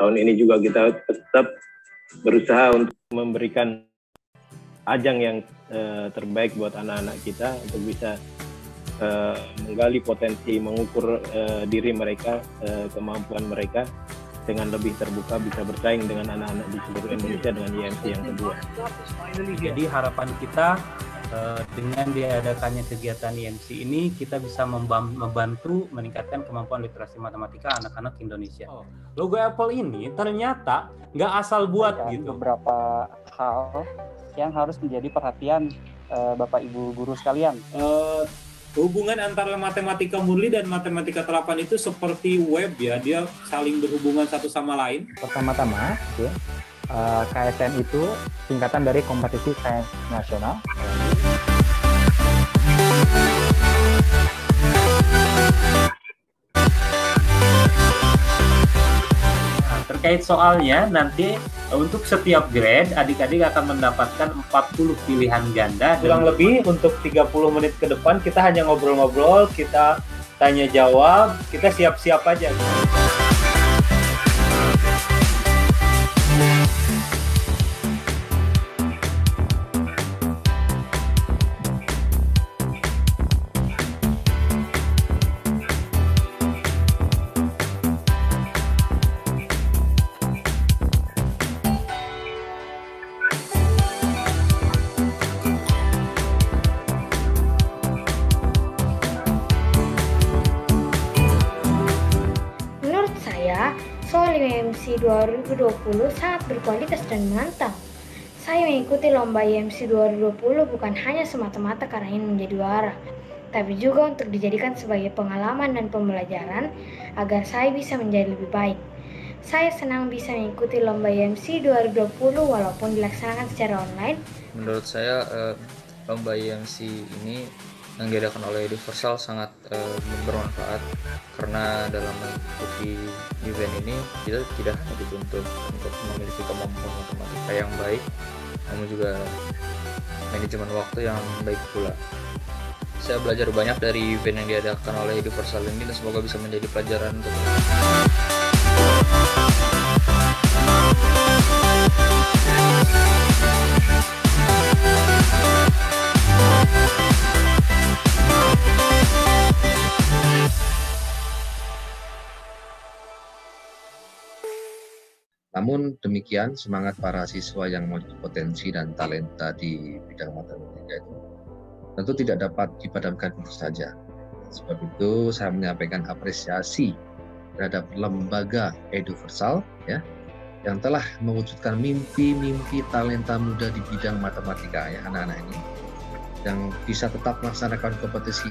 Tahun ini juga kita tetap berusaha untuk memberikan ajang yang uh, terbaik buat anak-anak kita untuk bisa uh, menggali potensi, mengukur uh, diri mereka, uh, kemampuan mereka dengan lebih terbuka bisa bersaing dengan anak-anak di seluruh Indonesia dengan IMC yang kedua. Jadi harapan kita Eh, dengan diadakannya kegiatan IMC e ini kita bisa membantu meningkatkan kemampuan literasi matematika anak-anak Indonesia. Oh. Logo Apple ini ternyata nggak asal buat Dan gitu. Beberapa hal yang harus menjadi perhatian uh, Bapak Ibu guru sekalian. Uh, hubungan antara matematika murni dan matematika terapan itu seperti web ya, dia saling berhubungan satu sama lain. Pertama-tama, ya, Eh, KSN itu singkatan dari kompetisi sains nasional. Nah, terkait soalnya nanti untuk setiap grade adik-adik akan mendapatkan 40 pilihan ganda kurang lebih untuk 30 menit ke depan kita hanya ngobrol-ngobrol kita tanya jawab kita siap-siap aja gitu. 2020 sangat berkualitas dan menantang. Saya mengikuti lomba IMC 2020 bukan hanya semata-mata karena ingin menjadi juara, tapi juga untuk dijadikan sebagai pengalaman dan pembelajaran agar saya bisa menjadi lebih baik. Saya senang bisa mengikuti lomba IMC 2020 walaupun dilaksanakan secara online. Menurut saya eh, lomba IMC ini yang diadakan oleh Universal sangat uh, bermanfaat karena dalam mengikuti event ini kita tidak hanya dituntut untuk memiliki kemampuan matematika yang baik namun juga manajemen waktu yang baik pula saya belajar banyak dari event yang diadakan oleh Universal ini dan semoga bisa menjadi pelajaran untuk Namun demikian, semangat para siswa yang memiliki potensi dan talenta di bidang matematika itu tentu tidak dapat dipadamkan begitu saja. Sebab itu saya menyampaikan apresiasi terhadap lembaga Eduversal ya yang telah mewujudkan mimpi-mimpi talenta muda di bidang matematika ya anak-anak ini yang bisa tetap melaksanakan kompetisi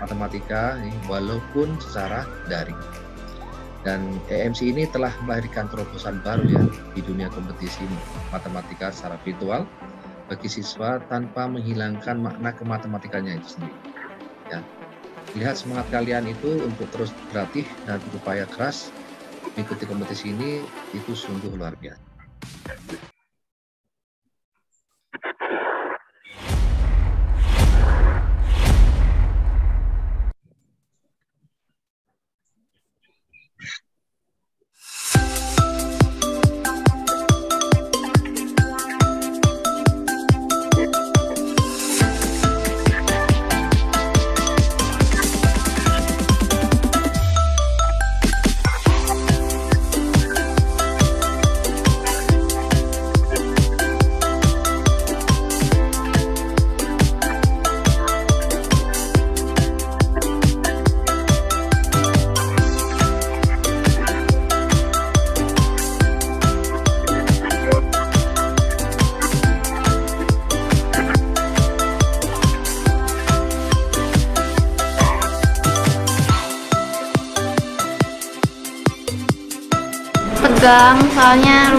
matematika ini, walaupun secara daring. Dan EMC ini telah melahirkan terobosan baru ya di dunia kompetisi matematika secara virtual bagi siswa tanpa menghilangkan makna kematematikanya itu sendiri. Ya. Lihat semangat kalian itu untuk terus berlatih dan berupaya keras mengikuti kompetisi ini itu sungguh luar biasa.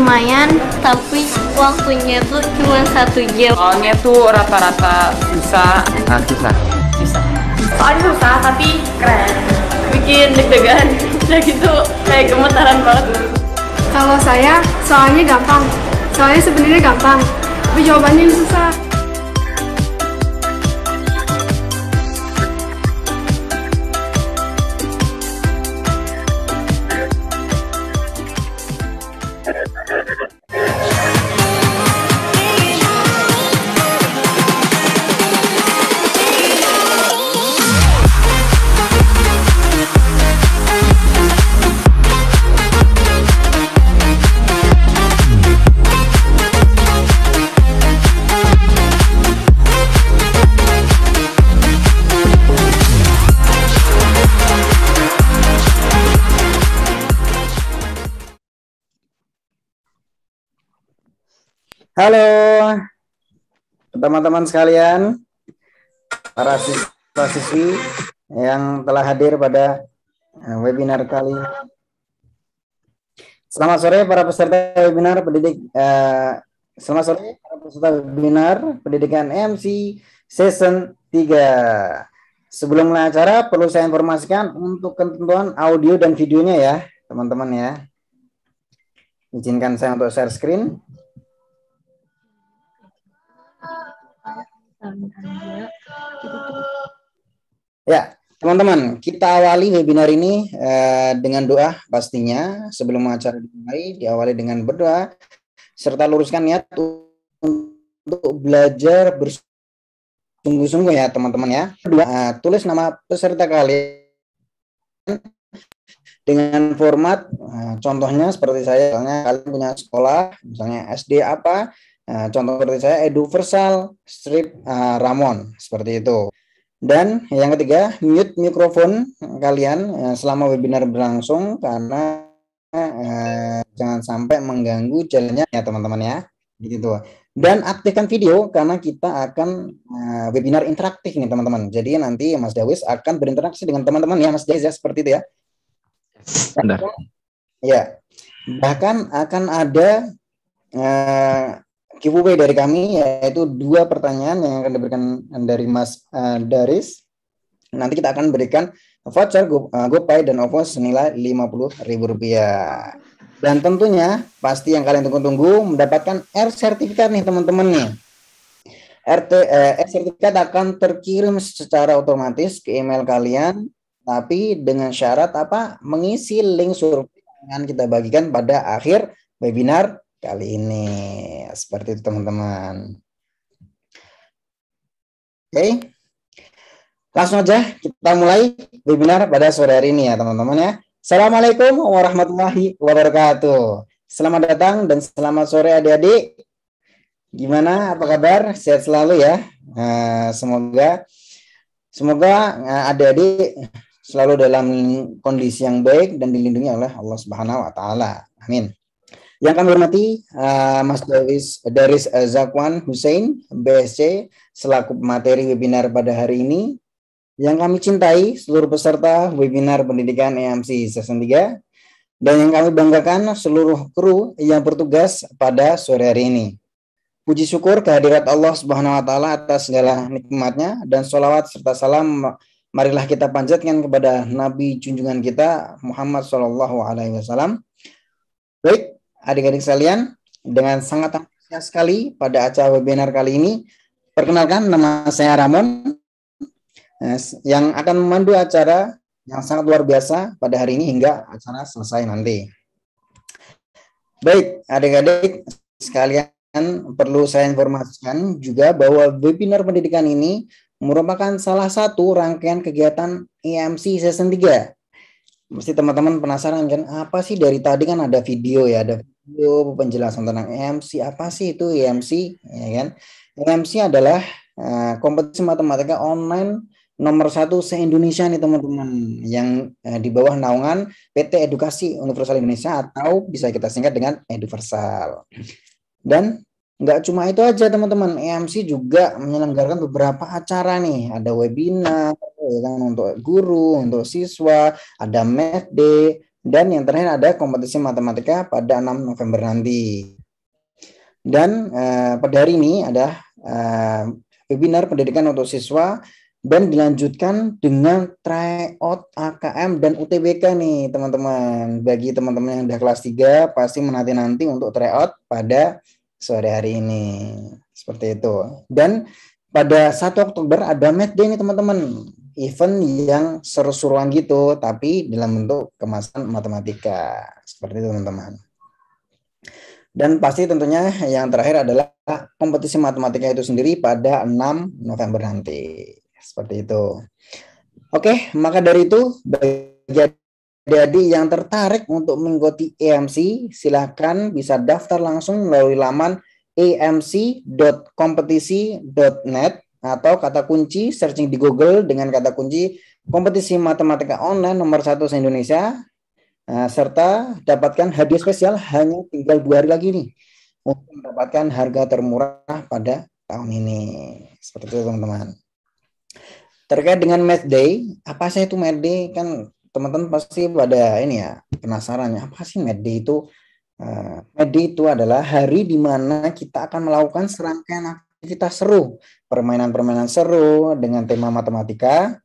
lumayan tapi waktunya tuh cuma satu jam soalnya tuh rata-rata susah ah, susah susah soalnya susah tapi keren bikin deg-degan udah gitu kayak gemetaran banget kalau saya soalnya gampang soalnya sebenarnya gampang tapi jawabannya susah Halo teman-teman sekalian, para siswa-siswi yang telah hadir pada eh, webinar kali Selamat sore para peserta webinar pendidik. Uh, selamat sore para peserta webinar pendidikan MC season 3. Sebelum mulai acara perlu saya informasikan untuk ketentuan audio dan videonya ya, teman-teman ya. Izinkan saya untuk share screen. Ya, teman-teman, kita awali webinar ini eh, dengan doa pastinya. Sebelum acara dimulai, diawali dengan berdoa serta luruskan niat untuk belajar bersungguh-sungguh ya, teman-teman ya. Kedua, eh, tulis nama peserta kalian dengan format eh, contohnya seperti saya misalnya kalian punya sekolah misalnya SD apa Nah, contoh seperti saya Edu Versal, Strip uh, Ramon seperti itu. Dan yang ketiga, mute mikrofon kalian uh, selama webinar berlangsung karena uh, jangan sampai mengganggu jalannya ya teman-teman ya. Gitu. Dan aktifkan video karena kita akan uh, webinar interaktif nih teman-teman. Jadi nanti Mas Dawis akan berinteraksi dengan teman-teman ya Mas Dawis ya seperti itu ya. Ya. Bahkan akan ada uh, giveaway dari kami yaitu dua pertanyaan yang akan diberikan dari Mas uh, Daris. Nanti kita akan berikan voucher Go, uh, GoPay dan OVO senilai Rp50.000. Dan tentunya pasti yang kalian tunggu-tunggu mendapatkan R sertifikat nih teman-teman nih. RT eh, sertifikat akan terkirim secara otomatis ke email kalian tapi dengan syarat apa? Mengisi link survei yang kita bagikan pada akhir webinar kali ini. Seperti itu teman-teman. Oke. Langsung aja kita mulai webinar pada sore hari ini ya teman-teman ya. Assalamualaikum warahmatullahi wabarakatuh. Selamat datang dan selamat sore adik-adik. Gimana? Apa kabar? Sehat selalu ya. Eh, semoga semoga eh, adik-adik selalu dalam kondisi yang baik dan dilindungi oleh Allah Subhanahu wa taala. Amin. Yang kami hormati uh, Mas Daris, Daris uh, Zakwan Hussein, BSC, selaku materi webinar pada hari ini. Yang kami cintai seluruh peserta webinar pendidikan EMC Season 3. Dan yang kami banggakan seluruh kru yang bertugas pada sore hari ini. Puji syukur kehadirat Allah Subhanahu wa taala atas segala nikmatnya dan sholawat serta salam marilah kita panjatkan kepada nabi junjungan kita Muhammad sallallahu alaihi wasallam. Baik, adik-adik sekalian dengan sangat antusias sekali pada acara webinar kali ini. Perkenalkan nama saya Ramon eh, yang akan memandu acara yang sangat luar biasa pada hari ini hingga acara selesai nanti. Baik, adik-adik sekalian perlu saya informasikan juga bahwa webinar pendidikan ini merupakan salah satu rangkaian kegiatan IMC e Season 3 Mesti teman-teman penasaran kan, apa sih dari tadi kan ada video ya, ada video penjelasan tentang EMC, apa sih itu EMC, ya kan? EMC adalah uh, kompetisi matematika online nomor satu se-Indonesia nih teman-teman yang uh, di bawah naungan PT Edukasi Universal Indonesia atau bisa kita singkat dengan Eduversal. Dan nggak cuma itu aja teman-teman, EMC juga menyelenggarakan beberapa acara nih, ada webinar, ya kan untuk guru, untuk siswa, ada math day dan yang terakhir ada kompetisi matematika pada 6 November nanti. Dan eh, pada hari ini ada eh, webinar pendidikan untuk siswa dan dilanjutkan dengan tryout AKM dan UTBK nih teman-teman. Bagi teman-teman yang udah kelas 3 pasti menanti-nanti untuk tryout pada sore hari ini. Seperti itu. Dan pada 1 Oktober ada match day nih teman-teman event yang seru-seruan gitu, tapi dalam bentuk kemasan matematika. Seperti itu teman-teman. Dan pasti tentunya yang terakhir adalah kompetisi matematika itu sendiri pada 6 November nanti. Seperti itu. Oke, maka dari itu bagi yang tertarik untuk mengikuti EMC, silahkan bisa daftar langsung melalui laman amc.kompetisi.net e atau kata kunci searching di Google dengan kata kunci kompetisi matematika online nomor satu se Indonesia uh, serta dapatkan hadiah spesial hanya tinggal dua hari lagi nih untuk mendapatkan harga termurah pada tahun ini seperti itu teman-teman terkait dengan Math day apa sih itu Math day kan teman-teman pasti pada ini ya penasaran ya apa sih Math day itu uh, day itu adalah hari di mana kita akan melakukan serangkaian aktivitas seru, permainan-permainan seru dengan tema matematika.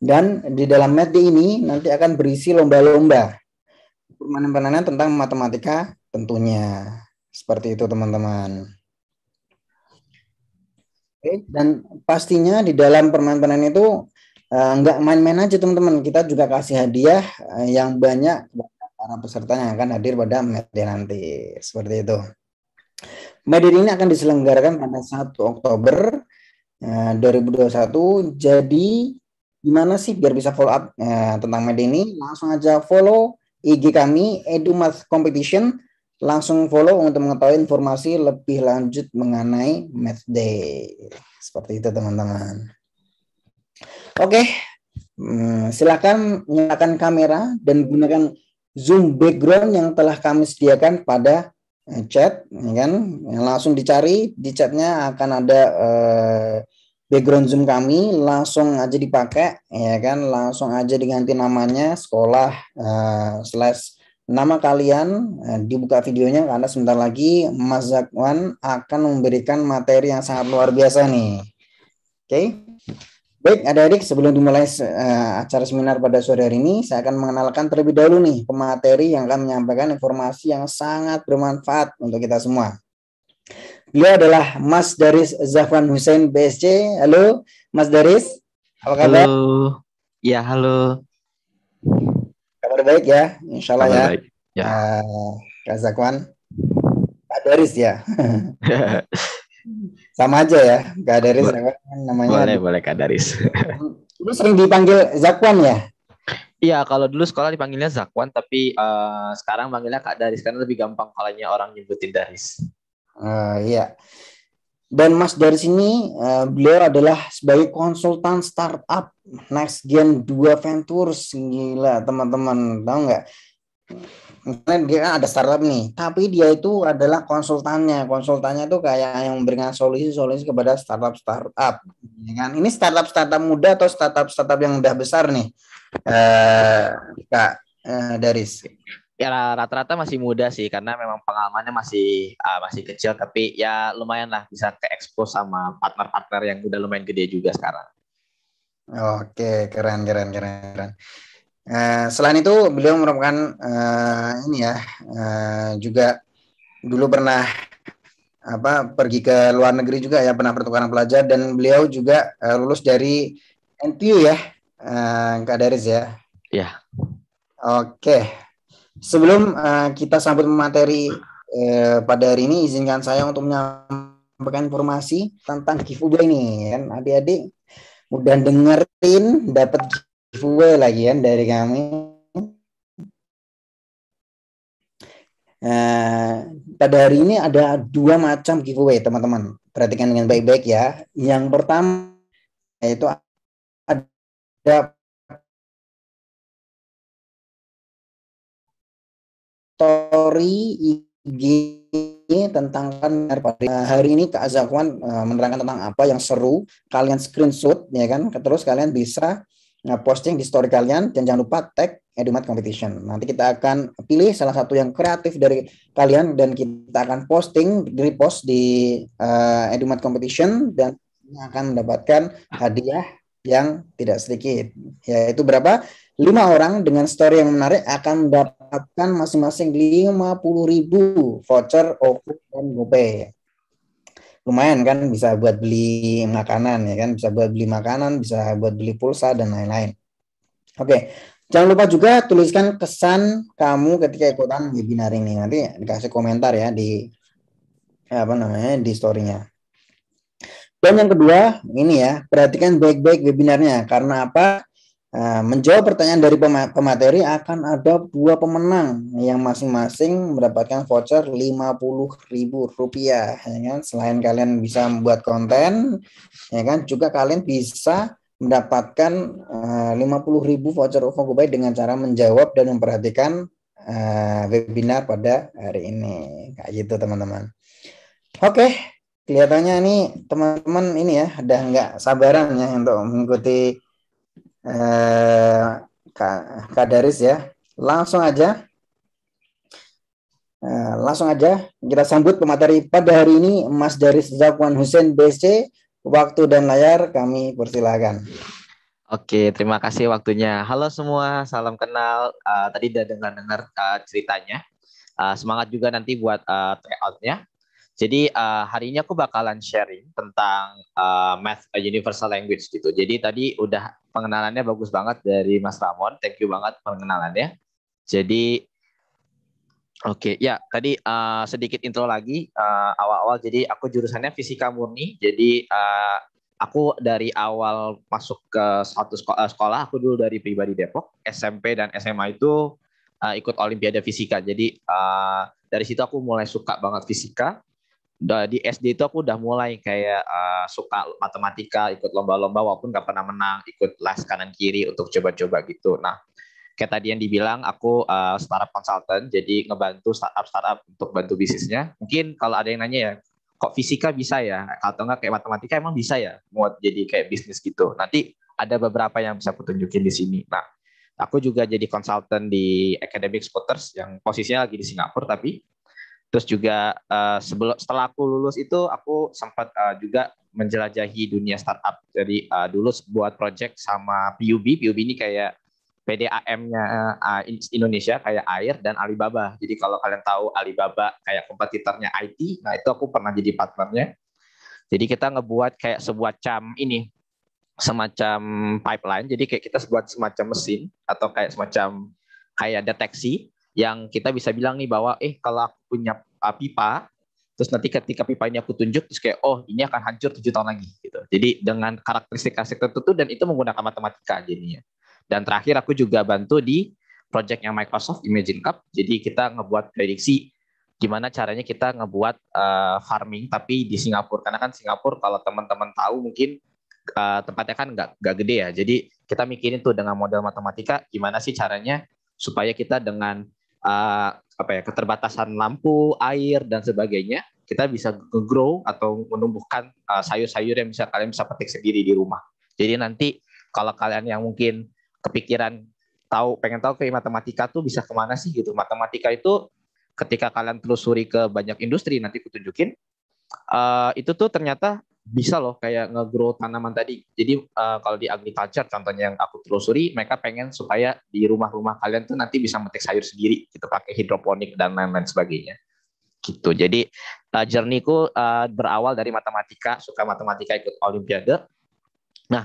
Dan di dalam MATD ini nanti akan berisi lomba-lomba permainan-permainan tentang matematika tentunya. Seperti itu teman-teman. Oke, dan pastinya di dalam permainan-permainan itu eh, nggak uh, main-main aja teman-teman. Kita juga kasih hadiah eh, yang banyak para peserta yang akan hadir pada MATD nanti. Seperti itu. Madrid ini akan diselenggarakan pada 1 Oktober eh, uh, 2021. Jadi gimana sih biar bisa follow up uh, tentang Madrid ini? Langsung aja follow IG kami Edumath Competition. Langsung follow untuk mengetahui informasi lebih lanjut mengenai Math Day. Seperti itu teman-teman. Oke, okay. Hmm, silakan nyalakan kamera dan gunakan zoom background yang telah kami sediakan pada chat, ya kan? Yang langsung dicari di chatnya akan ada eh, background Zoom kami, langsung aja dipakai, ya kan? Langsung aja diganti namanya sekolah eh, slash nama kalian eh, dibuka videonya karena sebentar lagi Mas Zakwan akan memberikan materi yang sangat luar biasa nih. Oke. Okay? Baik, adik-adik, sebelum dimulai uh, acara seminar pada sore hari ini, saya akan mengenalkan terlebih dahulu nih pemateri yang akan menyampaikan informasi yang sangat bermanfaat untuk kita semua. Beliau adalah Mas Daris Zafran Hussein BSC. Halo, Mas Daris. Apa kabar? Halo. Ya, halo. Kabar baik ya, insya Allah ya. Ya. Eh, Kak Zakwan. Pak Daris ya. sama aja ya Kadaris Daris ya, kan, namanya boleh boleh Kadaris lu sering dipanggil Zakwan ya Iya, kalau dulu sekolah dipanggilnya Zakwan, tapi uh, sekarang panggilnya Kak Daris karena lebih gampang kalanya orang nyebutin Daris. Uh, iya. Dan Mas Daris ini uh, beliau adalah sebagai konsultan startup Next Gen 2 Ventures. Gila, teman-teman, tahu nggak? misalnya dia kan ada startup nih, tapi dia itu adalah konsultannya. Konsultannya itu kayak yang memberikan solusi-solusi kepada startup-startup. Ya kan? Ini startup-startup muda atau startup-startup yang udah besar nih, eh, Kak eh, Daris? Ya rata-rata masih muda sih, karena memang pengalamannya masih uh, masih kecil, tapi ya lumayan lah bisa ke expose sama partner-partner yang udah lumayan gede juga sekarang. Oke, keren, keren, keren, keren. Eh, selain itu beliau merupakan uh, ini ya uh, juga dulu pernah apa pergi ke luar negeri juga ya pernah pertukaran pelajar dan beliau juga uh, lulus dari NTU ya uh, Kak Daris ya. Iya. Oke. Sebelum uh, kita sambut materi uh, pada hari ini izinkan saya untuk menyampaikan informasi tentang Kifuba ini kan adik-adik mudah dengerin dapat giveaway lagian dari kami. Uh, pada hari ini ada dua macam giveaway teman-teman. Perhatikan dengan baik-baik ya. Yang pertama yaitu ada story IG tentang eh, hari ini Kak Zakwan eh, menerangkan tentang apa yang seru. Kalian screenshot ya kan, terus kalian bisa Nah, posting di story kalian dan jangan lupa tag Edumat Competition. Nanti kita akan pilih salah satu yang kreatif dari kalian dan kita akan posting di repost di uh, Edumat Competition dan akan mendapatkan hadiah yang tidak sedikit yaitu berapa lima orang dengan story yang menarik akan mendapatkan masing-masing ribu voucher OVO dan GoPay lumayan kan bisa buat beli makanan ya kan bisa buat beli makanan bisa buat beli pulsa dan lain-lain oke jangan lupa juga tuliskan kesan kamu ketika ikutan webinar ini nanti dikasih komentar ya di apa namanya di storynya dan yang kedua ini ya perhatikan baik-baik webinarnya karena apa Nah, menjawab pertanyaan dari pemateri akan ada dua pemenang yang masing-masing mendapatkan voucher Rp50.000 ya kan. Selain kalian bisa membuat konten ya kan juga kalian bisa mendapatkan eh, uh, 50.000 voucher UFO dengan cara menjawab dan memperhatikan uh, webinar pada hari ini. Kayak gitu teman-teman. Oke, kelihatannya ini teman-teman ini ya udah nggak sabaran ya untuk mengikuti Eh, Kak, Kak Daris ya. Langsung aja. Uh, langsung aja kita sambut pemateri pada hari ini Mas Daris Zakwan Hussein BC. Waktu dan layar kami persilakan. Oke, terima kasih waktunya. Halo semua, salam kenal. Uh, tadi udah dengar-dengar uh, ceritanya. Uh, semangat juga nanti buat uh, tryoutnya. Jadi uh, hari ini aku bakalan sharing tentang uh, math universal language gitu. Jadi tadi udah pengenalannya bagus banget dari Mas Ramon. Thank you banget pengenalannya. Jadi Oke, okay, ya tadi uh, sedikit intro lagi eh, awal-awal. Uh, jadi aku jurusannya fisika murni. Jadi uh, aku dari awal masuk ke satu sekolah, sekolah aku dulu dari pribadi Depok, SMP dan SMA itu uh, ikut Olimpiade Fisika. Jadi uh, dari situ aku mulai suka banget fisika di SD itu aku udah mulai kayak uh, suka matematika, ikut lomba-lomba walaupun gak pernah menang, ikut les kanan kiri untuk coba-coba gitu. Nah, kayak tadi yang dibilang aku uh, startup consultant, jadi ngebantu startup-startup untuk bantu bisnisnya. Mungkin kalau ada yang nanya ya, kok fisika bisa ya atau enggak kayak matematika emang bisa ya buat jadi kayak bisnis gitu. Nanti ada beberapa yang bisa aku tunjukin di sini. Nah, aku juga jadi konsultan di Academic Scooters yang posisinya lagi di Singapura tapi Terus juga uh, sebelum setelah aku lulus itu aku sempat uh, juga menjelajahi dunia startup. Jadi uh, dulu buat project sama PUB. PUB ini kayak PDAM-nya uh, Indonesia kayak Air dan Alibaba. Jadi kalau kalian tahu Alibaba kayak kompetitornya IT, nah itu aku pernah jadi partnernya. Jadi kita ngebuat kayak sebuah cam ini semacam pipeline. Jadi kayak kita buat semacam mesin atau kayak semacam kayak deteksi yang kita bisa bilang nih bahwa eh kalau aku punya ah, pipa terus nanti ketika pipa ini aku tunjuk terus kayak oh ini akan hancur tujuh tahun lagi gitu jadi dengan karakteristik karakteristik tertentu dan itu menggunakan matematika jadinya dan terakhir aku juga bantu di project yang Microsoft Imagine Cup jadi kita ngebuat prediksi gimana caranya kita ngebuat uh, farming tapi di Singapura karena kan Singapura kalau teman-teman tahu mungkin uh, tempatnya kan nggak nggak gede ya jadi kita mikirin tuh dengan model matematika gimana sih caranya supaya kita dengan uh, apa ya keterbatasan lampu, air dan sebagainya, kita bisa grow atau menumbuhkan uh, sayur-sayur yang bisa kalian bisa petik sendiri di rumah. Jadi nanti kalau kalian yang mungkin kepikiran tahu pengen tahu kayak matematika tuh bisa kemana sih gitu. Matematika itu ketika kalian telusuri ke banyak industri nanti kutunjukin uh, itu tuh ternyata bisa loh kayak nge-grow tanaman tadi. Jadi uh, kalau di agriculture contohnya yang aku telusuri, mereka pengen supaya di rumah-rumah kalian tuh nanti bisa metik sayur sendiri, gitu pakai hidroponik dan lain-lain sebagainya. Gitu. Jadi uh, eh, jernihku uh, eh, berawal dari matematika, suka matematika ikut olimpiade. Nah,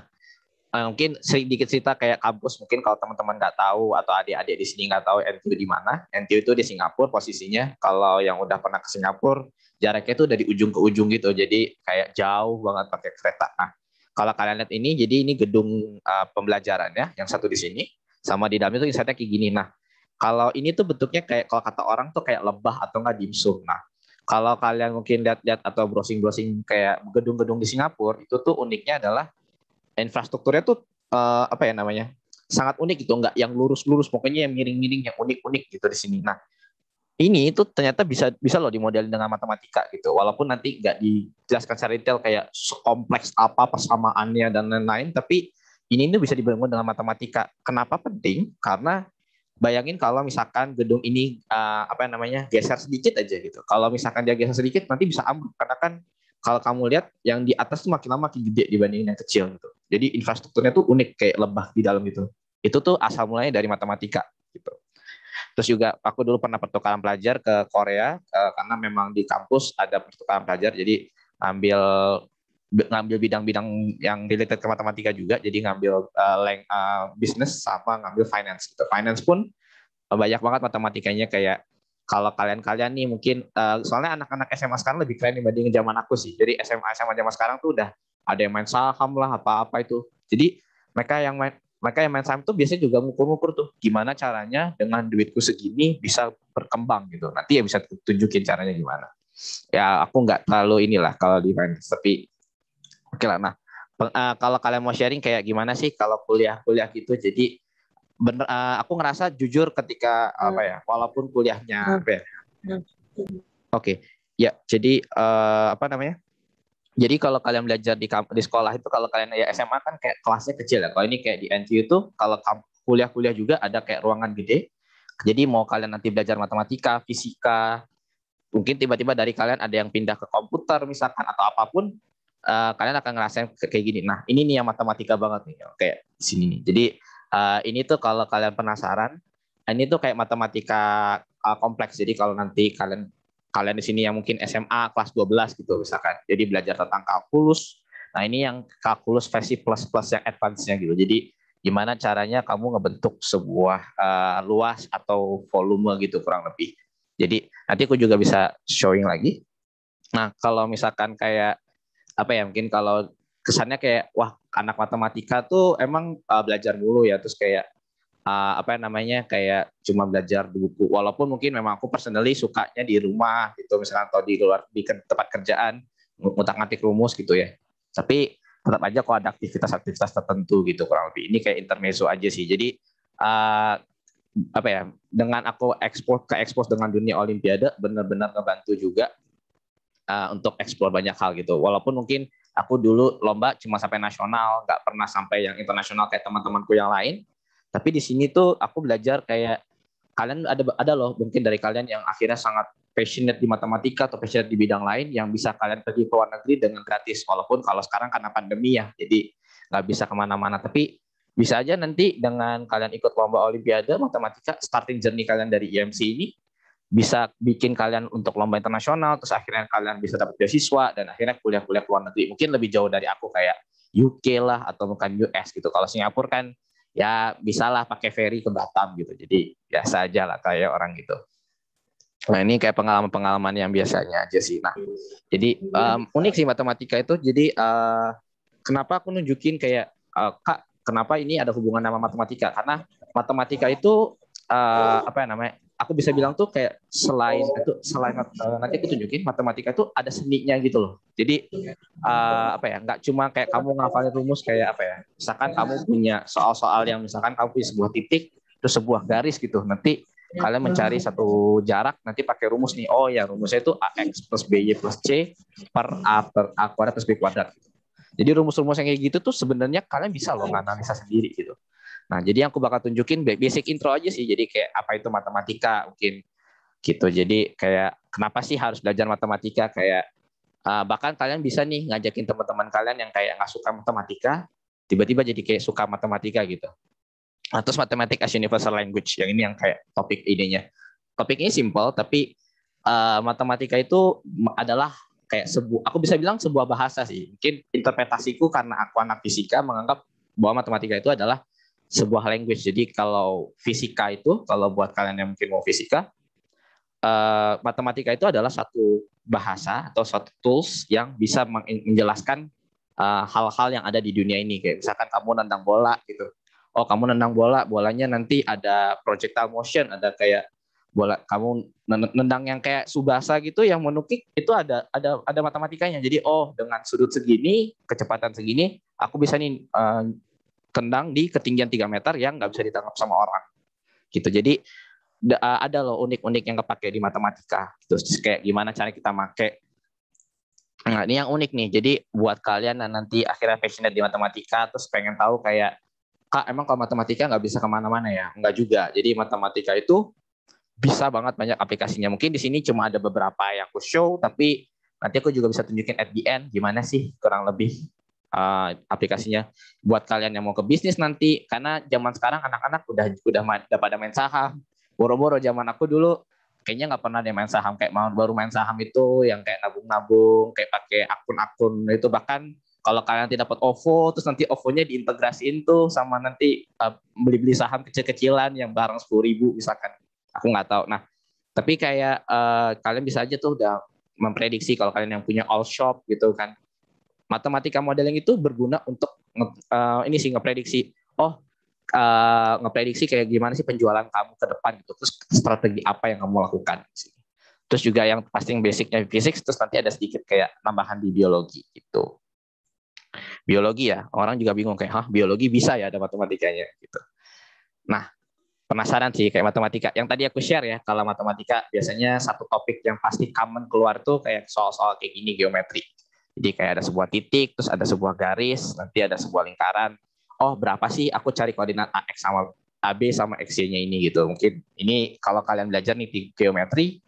uh, mungkin sedikit cerita kayak kampus mungkin kalau teman-teman nggak tahu atau adik-adik di sini nggak tahu NTU di mana. NTU itu di Singapura posisinya. Kalau yang udah pernah ke Singapura jaraknya tuh dari ujung ke ujung gitu jadi kayak jauh banget pakai kereta nah kalau kalian lihat ini jadi ini gedung uh, pembelajarannya yang satu di sini sama di dalamnya tuh insightnya kayak gini nah kalau ini tuh bentuknya kayak kalau kata orang tuh kayak lebah atau nggak dimsum nah kalau kalian mungkin lihat-lihat atau browsing-browsing kayak gedung-gedung di Singapura itu tuh uniknya adalah infrastrukturnya tuh uh, apa ya namanya sangat unik gitu nggak yang lurus-lurus pokoknya yang miring-miring yang unik-unik gitu di sini nah ini itu ternyata bisa bisa loh dimodelin dengan matematika gitu walaupun nanti nggak dijelaskan secara detail kayak kompleks apa persamaannya dan lain-lain tapi ini itu bisa dibangun dengan matematika kenapa penting karena bayangin kalau misalkan gedung ini uh, apa namanya geser sedikit aja gitu kalau misalkan dia geser sedikit nanti bisa ambruk karena kan kalau kamu lihat yang di atas tuh makin lama makin gede dibandingin yang kecil gitu jadi infrastrukturnya tuh unik kayak lebah di dalam itu. itu tuh asal mulanya dari matematika gitu Terus juga aku dulu pernah pertukaran pelajar ke Korea uh, karena memang di kampus ada pertukaran pelajar jadi ambil ngambil bidang-bidang yang related ke matematika juga jadi ngambil uh, lang, uh, eh, bisnis sama ngambil finance gitu. finance pun uh, banyak banget matematikanya kayak kalau kalian-kalian nih mungkin uh, soalnya anak-anak SMA sekarang lebih keren dibanding zaman aku sih jadi SMA SMA zaman sekarang tuh udah ada yang main saham lah apa-apa itu jadi mereka yang main mereka yang main saham tuh biasanya juga ngukur-ngukur tuh gimana caranya dengan duitku segini bisa berkembang gitu. Nanti ya bisa tunjukin caranya gimana. Ya aku nggak terlalu inilah kalau di finance tapi oke okay lah. Nah uh, kalau kalian mau sharing kayak gimana sih kalau kuliah-kuliah gitu jadi bener uh, aku ngerasa jujur ketika hmm. apa ya walaupun kuliahnya hmm. apa ya. Hmm. Oke. Okay. Ya, jadi uh, apa namanya? jadi kalau kalian belajar di di sekolah itu kalau kalian ya SMA kan kayak kelasnya kecil ya. Kalau ini kayak di NTU itu kalau kuliah-kuliah juga ada kayak ruangan gede. Jadi mau kalian nanti belajar matematika, fisika, mungkin tiba-tiba dari kalian ada yang pindah ke komputer misalkan atau apapun, uh, kalian akan ngerasain kayak gini. Nah ini nih yang matematika banget nih, oh, kayak di sini nih. Jadi uh, ini tuh kalau kalian penasaran, ini tuh kayak matematika uh, kompleks. Jadi kalau nanti kalian kalian di sini yang mungkin SMA kelas 12 gitu misalkan. Jadi belajar tentang kalkulus. Nah, ini yang kalkulus versi plus-plus yang advance-nya gitu. Jadi gimana caranya kamu ngebentuk sebuah uh, luas atau volume gitu kurang lebih. Jadi nanti aku juga bisa showing lagi. Nah, kalau misalkan kayak apa ya mungkin kalau kesannya kayak wah anak matematika tuh emang uh, belajar dulu ya terus kayak uh, apa namanya kayak cuma belajar di buku walaupun mungkin memang aku personally sukanya di rumah gitu misalkan atau di luar di tempat kerjaan ngutak ngatik rumus gitu ya tapi tetap aja kok ada aktivitas-aktivitas tertentu gitu kurang lebih ini kayak intermezzo aja sih jadi uh, apa ya dengan aku ekspor ke ekspos dengan dunia olimpiade benar-benar ngebantu juga uh, untuk eksplor banyak hal gitu walaupun mungkin aku dulu lomba cuma sampai nasional nggak pernah sampai yang internasional kayak teman-temanku yang lain tapi di sini tuh aku belajar kayak kalian ada ada loh mungkin dari kalian yang akhirnya sangat passionate di matematika atau passionate di bidang lain yang bisa kalian pergi ke luar negeri dengan gratis walaupun kalau sekarang karena pandemi ya jadi nggak bisa kemana-mana tapi bisa aja nanti dengan kalian ikut lomba olimpiade matematika starting journey kalian dari IMC ini bisa bikin kalian untuk lomba internasional terus akhirnya kalian bisa dapat beasiswa dan akhirnya kuliah-kuliah luar negeri mungkin lebih jauh dari aku kayak UK lah atau bukan US gitu kalau Singapura kan ya bisalah pakai ferry ke Batam gitu. Jadi biasa aja lah kayak orang gitu. Nah ini kayak pengalaman-pengalaman yang biasanya aja sih. Nah jadi um, unik sih matematika itu. Jadi uh, kenapa aku nunjukin kayak uh, kak kenapa ini ada hubungan sama matematika? Karena matematika itu uh, apa ya namanya? aku bisa bilang tuh kayak selain oh. itu selain nanti aku tunjukin matematika itu ada seninya gitu loh. Jadi uh, apa ya nggak cuma kayak kamu ngafalin rumus kayak apa ya. Misalkan kamu punya soal-soal yang misalkan kamu punya sebuah titik terus sebuah garis gitu. Nanti kalian mencari satu jarak nanti pakai rumus nih. Oh ya rumusnya itu ax plus by plus c per a per a kuadrat plus b kuadrat. Jadi rumus-rumus yang kayak gitu tuh sebenarnya kalian bisa loh analisa sendiri gitu. Nah, jadi aku bakal tunjukin basic intro aja sih. Jadi kayak apa itu matematika mungkin gitu. Jadi kayak kenapa sih harus belajar matematika kayak uh, bahkan kalian bisa nih ngajakin teman-teman kalian yang kayak nggak suka matematika tiba-tiba jadi kayak suka matematika gitu. Nah, matematik as universal language yang ini yang kayak topik idenya. Topik ini simple tapi uh, matematika itu adalah kayak sebuah aku bisa bilang sebuah bahasa sih. Mungkin interpretasiku karena aku anak fisika menganggap bahwa matematika itu adalah sebuah language. Jadi kalau fisika itu, kalau buat kalian yang mungkin mau fisika, uh, matematika itu adalah satu bahasa atau satu tools yang bisa menjelaskan eh, hal-hal uh, yang ada di dunia ini. Kayak misalkan kamu nendang bola gitu. Oh kamu nendang bola, bolanya nanti ada projectile motion, ada kayak bola kamu nendang yang kayak subasa gitu yang menukik itu ada ada ada matematikanya jadi oh dengan sudut segini kecepatan segini aku bisa nih uh, tendang di ketinggian 3 meter yang nggak bisa ditangkap sama orang. Gitu. Jadi ada loh unik-unik yang kepake di matematika. Gitu. Kayak gimana cara kita make Nah, ini yang unik nih. Jadi buat kalian yang nanti akhirnya passionate di matematika, terus pengen tahu kayak, kak emang kalau matematika nggak bisa kemana-mana ya? Nggak juga. Jadi matematika itu bisa banget banyak aplikasinya. Mungkin di sini cuma ada beberapa yang aku show, tapi nanti aku juga bisa tunjukin at the end gimana sih kurang lebih uh, aplikasinya buat kalian yang mau ke bisnis nanti karena zaman sekarang anak-anak udah udah, main, udah pada main saham boro-boro zaman aku dulu kayaknya nggak pernah dia main saham kayak mau baru main saham itu yang kayak nabung-nabung kayak pakai akun-akun itu bahkan kalau kalian tidak dapat OVO terus nanti OVO-nya diintegrasiin tuh sama nanti eh, beli-beli uh, saham kecil-kecilan yang barang sepuluh ribu misalkan aku nggak tahu nah tapi kayak uh, kalian bisa aja tuh udah memprediksi kalau kalian yang punya all shop gitu kan matematika modeling itu berguna untuk uh, ini sih ngeprediksi oh uh, ngeprediksi kayak gimana sih penjualan kamu ke depan gitu terus strategi apa yang kamu lakukan sih terus juga yang pasti yang basicnya fisik terus nanti ada sedikit kayak tambahan di biologi gitu biologi ya orang juga bingung kayak hah biologi bisa ya ada matematikanya gitu nah penasaran sih kayak matematika yang tadi aku share ya kalau matematika biasanya satu topik yang pasti common keluar tuh kayak soal-soal kayak gini geometri jadi kayak ada sebuah titik, terus ada sebuah garis, nanti ada sebuah lingkaran. Oh, berapa sih aku cari koordinat AX sama AB sama XY-nya ini gitu. Mungkin ini kalau kalian belajar nih di geometri,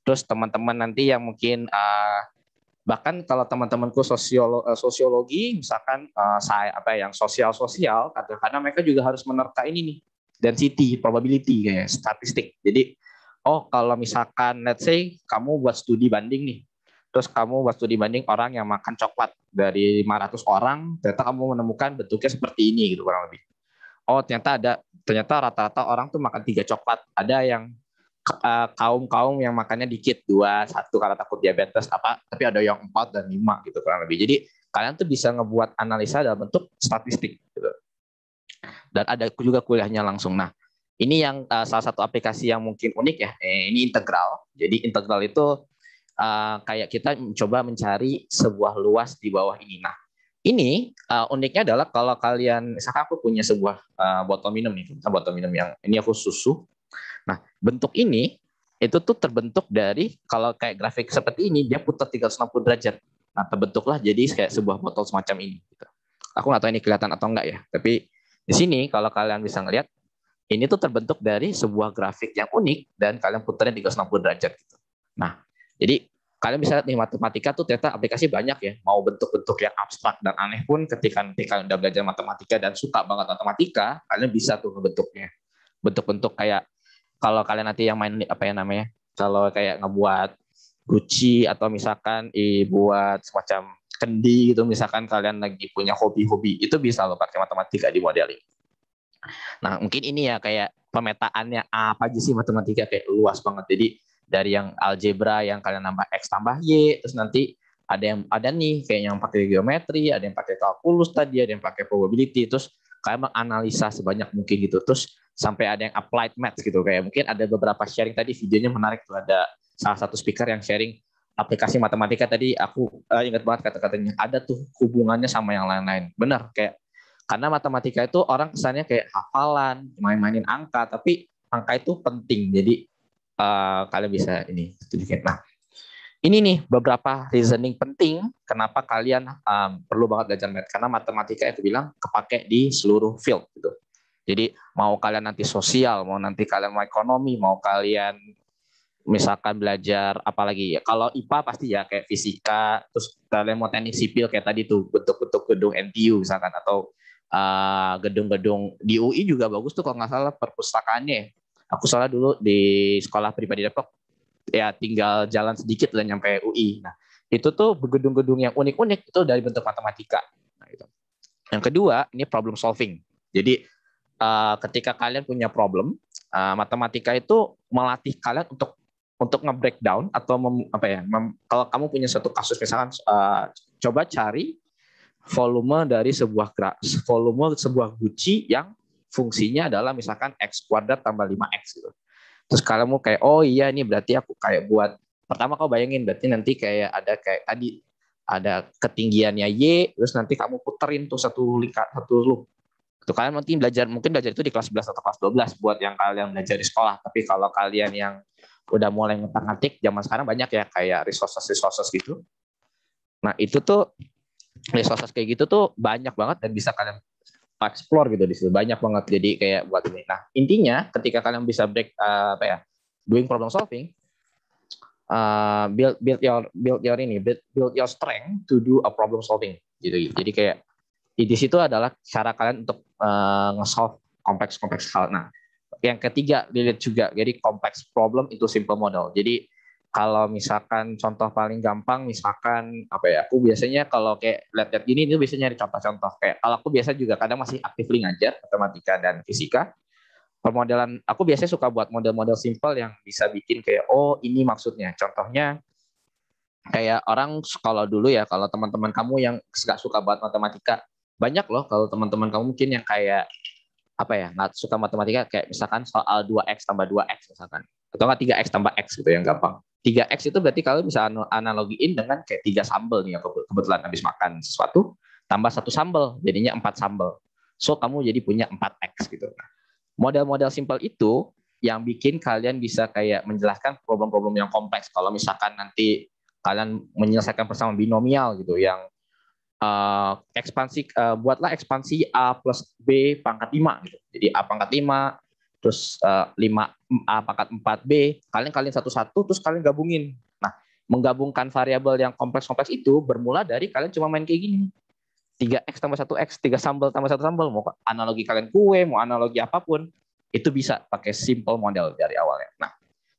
terus teman-teman nanti yang mungkin uh, bahkan kalau teman-temanku sosiolo, eh, sosiologi misalkan uh, saya apa ya, yang sosial-sosial karena mereka juga harus menerka ini nih density probability kayak statistik. Jadi oh kalau misalkan let's say kamu buat studi banding nih terus kamu waktu dibanding orang yang makan coklat dari 500 orang ternyata kamu menemukan bentuknya seperti ini gitu kurang lebih oh ternyata ada ternyata rata-rata orang tuh makan tiga coklat ada yang kaum kaum kaum yang makannya dikit dua satu karena takut diabetes apa tapi ada yang empat dan lima gitu kurang lebih jadi kalian tuh bisa ngebuat analisa dalam bentuk statistik gitu. dan ada juga kuliahnya langsung nah ini yang uh, salah satu aplikasi yang mungkin unik ya eh, ini integral jadi integral itu Eh, kayak kita coba mencari sebuah luas di bawah ini. Nah, ini uh, uniknya adalah kalau kalian, misalkan aku punya sebuah uh, botol minum nih, botol minum yang ini aku susu. Nah, bentuk ini itu tuh terbentuk dari kalau kayak grafik seperti ini dia putar 360 derajat. Nah, terbentuklah jadi kayak sebuah botol semacam ini. Gitu. Aku nggak tahu ini kelihatan atau enggak ya, tapi di sini kalau kalian bisa ngelihat ini tuh terbentuk dari sebuah grafik yang unik dan kalian putarnya 360 derajat gitu. Nah, jadi kalian bisa lihat nih matematika tuh ternyata aplikasi banyak ya. Mau bentuk-bentuk yang abstrak dan aneh pun ketika nanti kalian udah belajar matematika dan suka banget matematika, kalian bisa tuh bentuknya. Bentuk-bentuk kayak kalau kalian nanti yang main apa ya namanya? Kalau kayak ngebuat guci atau misalkan eh, buat semacam kendi gitu misalkan kalian lagi punya hobi-hobi itu bisa lo pakai matematika di modeling. Nah mungkin ini ya kayak pemetaannya apa aja sih matematika kayak luas banget jadi dari yang algebra yang kalian nambah x tambah y terus nanti ada yang ada nih kayak yang pakai geometri, ada yang pakai kalkulus tadi, ada yang pakai probability, terus kalian menganalisa sebanyak mungkin gitu, terus sampai ada yang applied math gitu kayak mungkin ada beberapa sharing tadi videonya menarik tuh ada salah satu speaker yang sharing aplikasi matematika tadi aku uh, ingat banget kata-katanya ada tuh hubungannya sama yang lain-lain benar kayak karena matematika itu orang kesannya kayak hafalan main-mainin angka tapi angka itu penting jadi uh, kalian bisa ini sedikit. Nah, ini nih beberapa reasoning penting kenapa kalian um, perlu banget belajar math karena matematika itu bilang kepake di seluruh field gitu. Jadi mau kalian nanti sosial, mau nanti kalian mau ekonomi, mau kalian misalkan belajar apalagi ya kalau IPA pasti ya kayak fisika terus kalian mau teknik sipil kayak tadi tuh bentuk-bentuk gedung NTU misalkan atau eh, gedung-gedung uh, di UI juga bagus tuh kalau nggak salah perpustakaannya aku soalnya dulu di sekolah pribadi Depok ya tinggal jalan sedikit dan nyampe UI. Nah, itu tuh gedung-gedung yang unik-unik itu dari bentuk matematika. Nah, gitu. Yang kedua, ini problem solving. Jadi uh, ketika kalian punya problem, uh, matematika itu melatih kalian untuk untuk nge-breakdown atau mem, apa ya, mem, kalau kamu punya satu kasus misalkan uh, coba cari volume dari sebuah volume sebuah guci yang fungsinya adalah misalkan X kuadrat tambah 5X gitu. Terus kalau mau kayak, oh iya ini berarti aku kayak buat, pertama kau bayangin berarti nanti kayak ada kayak tadi, ada ketinggiannya Y, terus nanti kamu puterin tuh satu lika, satu loop. Itu kalian nanti belajar, mungkin belajar itu di kelas 11 atau kelas 12 buat yang kalian belajar di sekolah. Tapi kalau kalian yang udah mulai ngetak-ngetik, zaman sekarang banyak ya kayak resources-resources gitu. Nah itu tuh resources kayak gitu tuh banyak banget dan bisa kalian explore gitu di situ banyak banget jadi kayak buat ini nah intinya ketika kalian bisa break uh, apa ya doing problem solving uh, build build your build your ini build, build your strength to do a problem solving gitu, gitu. jadi kayak di situ adalah cara kalian untuk uh, nge-solve kompleks kompleks hal nah yang ketiga dilihat juga jadi kompleks problem itu simple model jadi kalau misalkan contoh paling gampang misalkan apa ya aku biasanya kalau kayak lihat-lihat gini itu biasanya nyari contoh-contoh kayak kalau aku biasa juga kadang masih aktif ngajar aja matematika dan fisika permodelan aku biasanya suka buat model-model simple yang bisa bikin kayak oh ini maksudnya contohnya kayak orang kalau dulu ya kalau teman-teman kamu yang nggak suka buat matematika banyak loh kalau teman-teman kamu mungkin yang kayak apa ya nggak suka matematika kayak misalkan soal 2x tambah 2x misalkan atau nggak 3x tambah x gitu yang gampang tiga x itu berarti kalau bisa anu, analogiin dengan kayak tiga sambel nih ya kebetulan habis makan sesuatu tambah satu sambel jadinya empat sambel So kamu jadi punya empat x gitu. Model-model simple itu yang bikin kalian bisa kayak menjelaskan problem-problem yang kompleks. Kalau misalkan nanti kalian menyelesaikan bersama binomial gitu yang uh, ekspansi uh, buatlah ekspansi A plus B pangkat 5 gitu. Jadi A pangkat 5 terus uh, eh, 5 A ah, pangkat 4B, kalian kalian satu-satu terus kalian gabungin. Nah, menggabungkan variabel yang kompleks-kompleks itu bermula dari kalian cuma main kayak gini. 3x tambah 1x, 3 sambal tambah 1 sambal, mau analogi kalian kue, mau analogi apapun, itu bisa pakai simple model dari awalnya. Nah,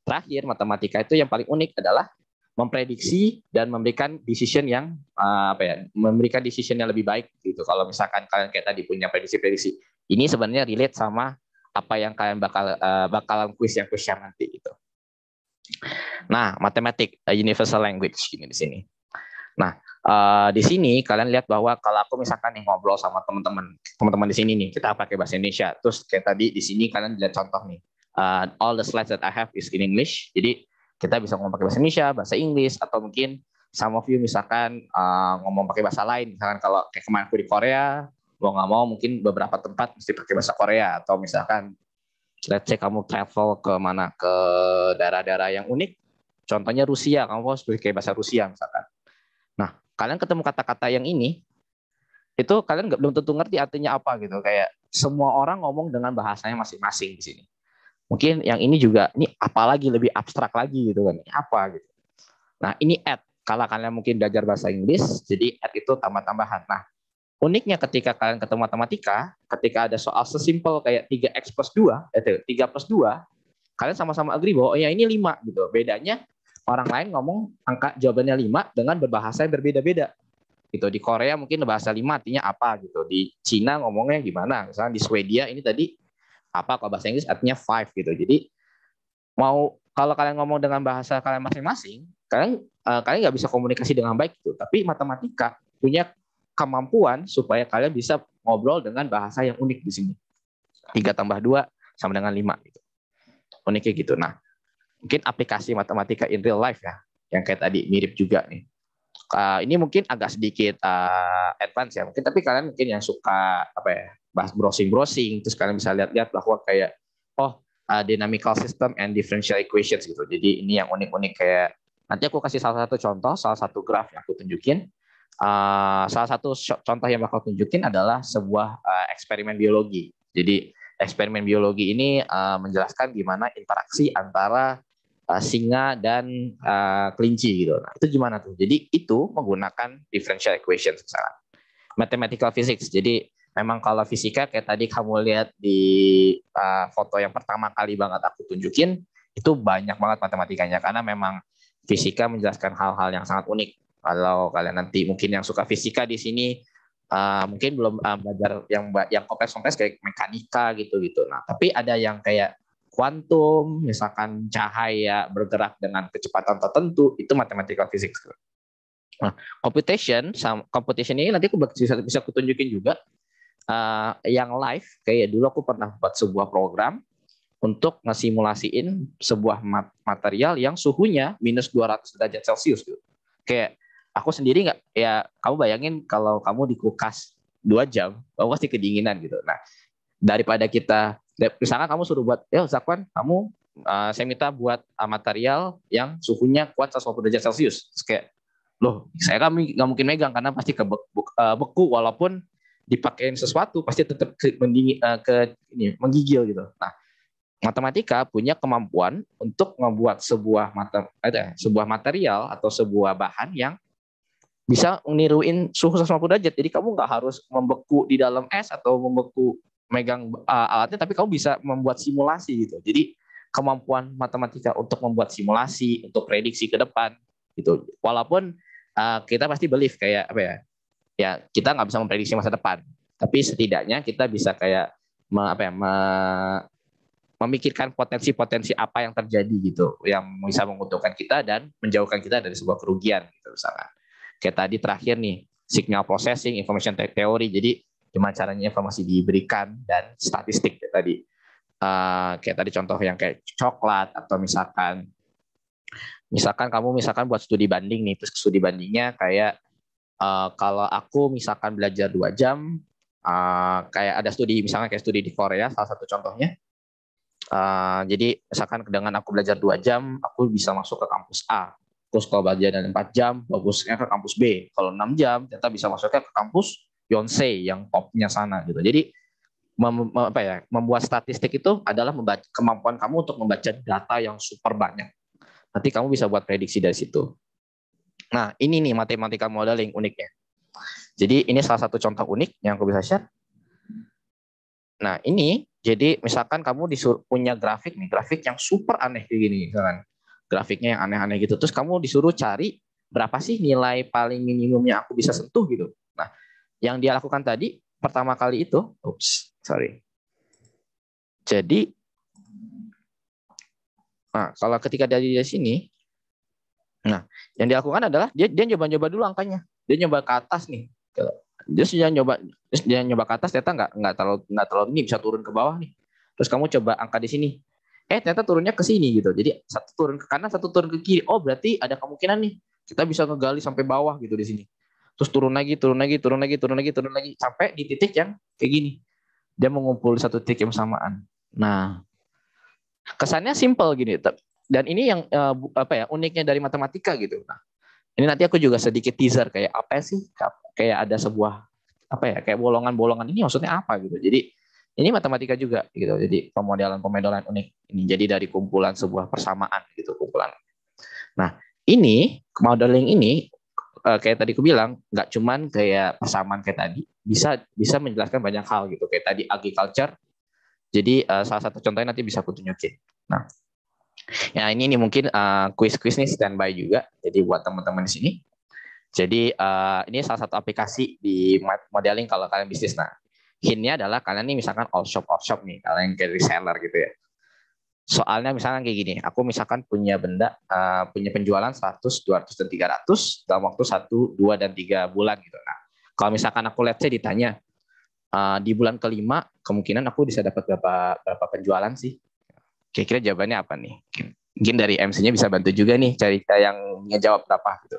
terakhir matematika itu yang paling unik adalah memprediksi dan memberikan decision yang ah, apa ya memberikan decision yang lebih baik gitu kalau misalkan kalian kayak tadi punya prediksi-prediksi ini sebenarnya relate sama apa yang kalian bakal uh, bakalan kuis yang kuis yang nanti itu. Nah, matematik uh, universal language gini di sini. Nah, uh, di sini kalian lihat bahwa kalau aku misalkan nih ngobrol sama teman-teman, teman-teman di sini nih kita pakai bahasa Indonesia. Terus kayak tadi di sini kalian lihat contoh nih. Uh, all the slides that I have is in English. Jadi kita bisa ngomong pakai bahasa Indonesia, bahasa Inggris atau mungkin some of you misalkan uh, ngomong pakai bahasa lain. Misalkan kalau kayak kemarin aku di Korea, mau nggak mau mungkin beberapa tempat mesti pakai bahasa Korea atau misalkan let's say kamu travel ke mana ke daerah-daerah yang unik contohnya Rusia kamu harus pakai bahasa Rusia misalkan nah kalian ketemu kata-kata yang ini itu kalian nggak belum tentu ngerti artinya apa gitu kayak semua orang ngomong dengan bahasanya masing-masing di sini mungkin yang ini juga ini apalagi lebih abstrak lagi gitu kan ini apa gitu nah ini add kalau kalian mungkin belajar bahasa Inggris jadi add itu tambah-tambahan nah Uniknya ketika kalian ketemu matematika, ketika ada soal sesimpel kayak 3x plus 2, eh, 3 plus 2, kalian sama-sama agree bahwa oh ya ini 5 gitu. Bedanya orang lain ngomong angka jawabannya 5 dengan berbahasa yang berbeda-beda. Gitu. Di Korea mungkin bahasa 5 artinya apa gitu. Di Cina ngomongnya gimana. Misalnya di Swedia ini tadi apa kalau bahasa Inggris artinya five gitu. Jadi mau kalau kalian ngomong dengan bahasa kalian masing-masing, kalian uh, kalian nggak bisa komunikasi dengan baik gitu. Tapi matematika punya kemampuan supaya kalian bisa ngobrol dengan bahasa yang unik di sini. Tiga tambah dua sama dengan lima. Gitu. Uniknya gitu. Nah, mungkin aplikasi matematika in real life ya, yang kayak tadi mirip juga nih. Uh, ini mungkin agak sedikit uh, advance ya mungkin tapi kalian mungkin yang suka apa ya bahas browsing browsing terus kalian bisa lihat-lihat bahwa kayak oh uh, dynamical system and differential equations gitu jadi ini yang unik-unik kayak nanti aku kasih salah satu contoh salah satu graf yang aku tunjukin Ah, salah satu contoh yang bakal tunjukin adalah sebuah uh, eksperimen biologi. Jadi eksperimen biologi ini uh, menjelaskan gimana interaksi antara uh, singa dan uh, kelinci gitu. Nah, itu gimana tuh? Jadi itu menggunakan differential equation secara Mathematical physics. Jadi memang kalau fisika kayak tadi kamu lihat di uh, foto yang pertama kali banget aku tunjukin itu banyak banget matematikanya karena memang fisika menjelaskan hal-hal yang sangat unik kalau kalian nanti mungkin yang suka fisika di sini uh, mungkin belum uh, belajar yang yang kompleks-kompleks kayak mekanika gitu-gitu. Nah, tapi ada yang kayak kuantum, misalkan cahaya bergerak dengan kecepatan tertentu, itu matematika fisik. Nah, computation, computation ini nanti aku bisa, bisa kutunjukin juga uh, yang live. Kayak dulu aku pernah buat sebuah program untuk ngesimulasiin sebuah material yang suhunya minus 200 derajat Celcius. Gitu. Kayak aku sendiri nggak ya kamu bayangin kalau kamu di kulkas dua jam kamu pasti kedinginan gitu nah daripada kita misalkan kamu suruh buat ya Zakwan kamu uh, saya minta buat uh, material yang suhunya kuat 120 derajat celcius kayak loh saya kami nggak mungkin megang karena pasti ke beku, uh, eh, beku walaupun dipakein sesuatu pasti tetap ke, mendingi, uh, ke ini menggigil gitu nah matematika punya kemampuan untuk membuat sebuah mata, ada sebuah material atau sebuah bahan yang bisa niruin suhu 150 derajat. Jadi kamu nggak harus membeku di dalam es atau membeku megang uh, alatnya, tapi kamu bisa membuat simulasi gitu. Jadi kemampuan matematika untuk membuat simulasi, untuk prediksi ke depan gitu. Walaupun uh, kita pasti belief kayak apa ya? Ya kita nggak bisa memprediksi masa depan, tapi setidaknya kita bisa kayak me, apa ya? Me, memikirkan potensi-potensi apa yang terjadi gitu, yang bisa menguntungkan kita dan menjauhkan kita dari sebuah kerugian gitu misalnya. Kayak tadi terakhir nih, signal processing, information theory. Jadi gimana caranya informasi diberikan dan statistik kayak tadi. Uh, kayak tadi contoh yang kayak coklat atau misalkan misalkan kamu misalkan buat studi banding nih terus studi bandingnya kayak uh, kalau aku misalkan belajar dua jam uh, kayak ada studi misalkan kayak studi di Korea salah satu contohnya Uh, jadi misalkan dengan aku belajar dua jam, aku bisa masuk ke kampus A terus kalau dari 4 jam bagusnya ke kampus B kalau 6 jam ternyata bisa masuknya ke kampus Yonsei yang topnya sana gitu jadi mem, apa ya, membuat statistik itu adalah membaca, kemampuan kamu untuk membaca data yang super banyak nanti kamu bisa buat prediksi dari situ nah ini nih matematika modeling uniknya jadi ini salah satu contoh unik yang aku bisa share nah ini jadi misalkan kamu disuruh punya grafik nih grafik yang super aneh kayak gini kan grafiknya yang aneh-aneh gitu. Terus kamu disuruh cari berapa sih nilai paling minimumnya aku bisa sentuh gitu. Nah, yang dia lakukan tadi pertama kali itu, oops, sorry. Jadi, nah kalau ketika dia di sini, nah yang dia lakukan adalah dia dia coba nyoba dulu angkanya. Dia coba ke atas nih. Terus dia nyoba terus dia nyoba ke atas ternyata nggak nggak terlalu nggak terlalu ini bisa turun ke bawah nih. Terus kamu coba angka di sini eh ternyata turunnya ke sini gitu jadi satu turun ke kanan satu turun ke kiri oh berarti ada kemungkinan nih kita bisa ngegali sampai bawah gitu di sini terus turun lagi turun lagi turun lagi turun lagi turun lagi sampai di titik yang kayak gini dia mengumpul satu titik yang samaan nah kesannya simple gini dan ini yang eh, apa ya uniknya dari matematika gitu nah ini nanti aku juga sedikit teaser kayak apa sih kayak ada sebuah apa ya kayak bolongan-bolongan ini maksudnya apa gitu jadi ini matematika juga gitu jadi pemodelan pemodelan unik ini jadi dari kumpulan sebuah persamaan gitu kumpulan nah ini modeling ini eh, kayak tadi aku bilang nggak cuman kayak persamaan kayak tadi bisa bisa menjelaskan banyak hal gitu kayak tadi agriculture jadi eh, salah satu contohnya nanti bisa aku tunjukin nah ya ini ini mungkin quiz-quiz eh, nih standby juga jadi buat teman-teman di sini jadi ini salah satu aplikasi di modeling kalau kalian bisnis nah Hintnya adalah kalian nih misalkan all shop all shop nih kalian kayak reseller gitu ya. Soalnya misalkan kayak gini, aku misalkan punya benda uh, punya penjualan 100, 200 dan 300 dalam waktu 1, 2 dan 3 bulan gitu. Nah, kalau misalkan aku lihat saya ditanya uh, di bulan kelima kemungkinan aku bisa dapat berapa berapa penjualan sih? Kira-kira jawabannya apa nih? Mungkin dari MC-nya bisa bantu juga nih cerita yang ngejawab berapa gitu.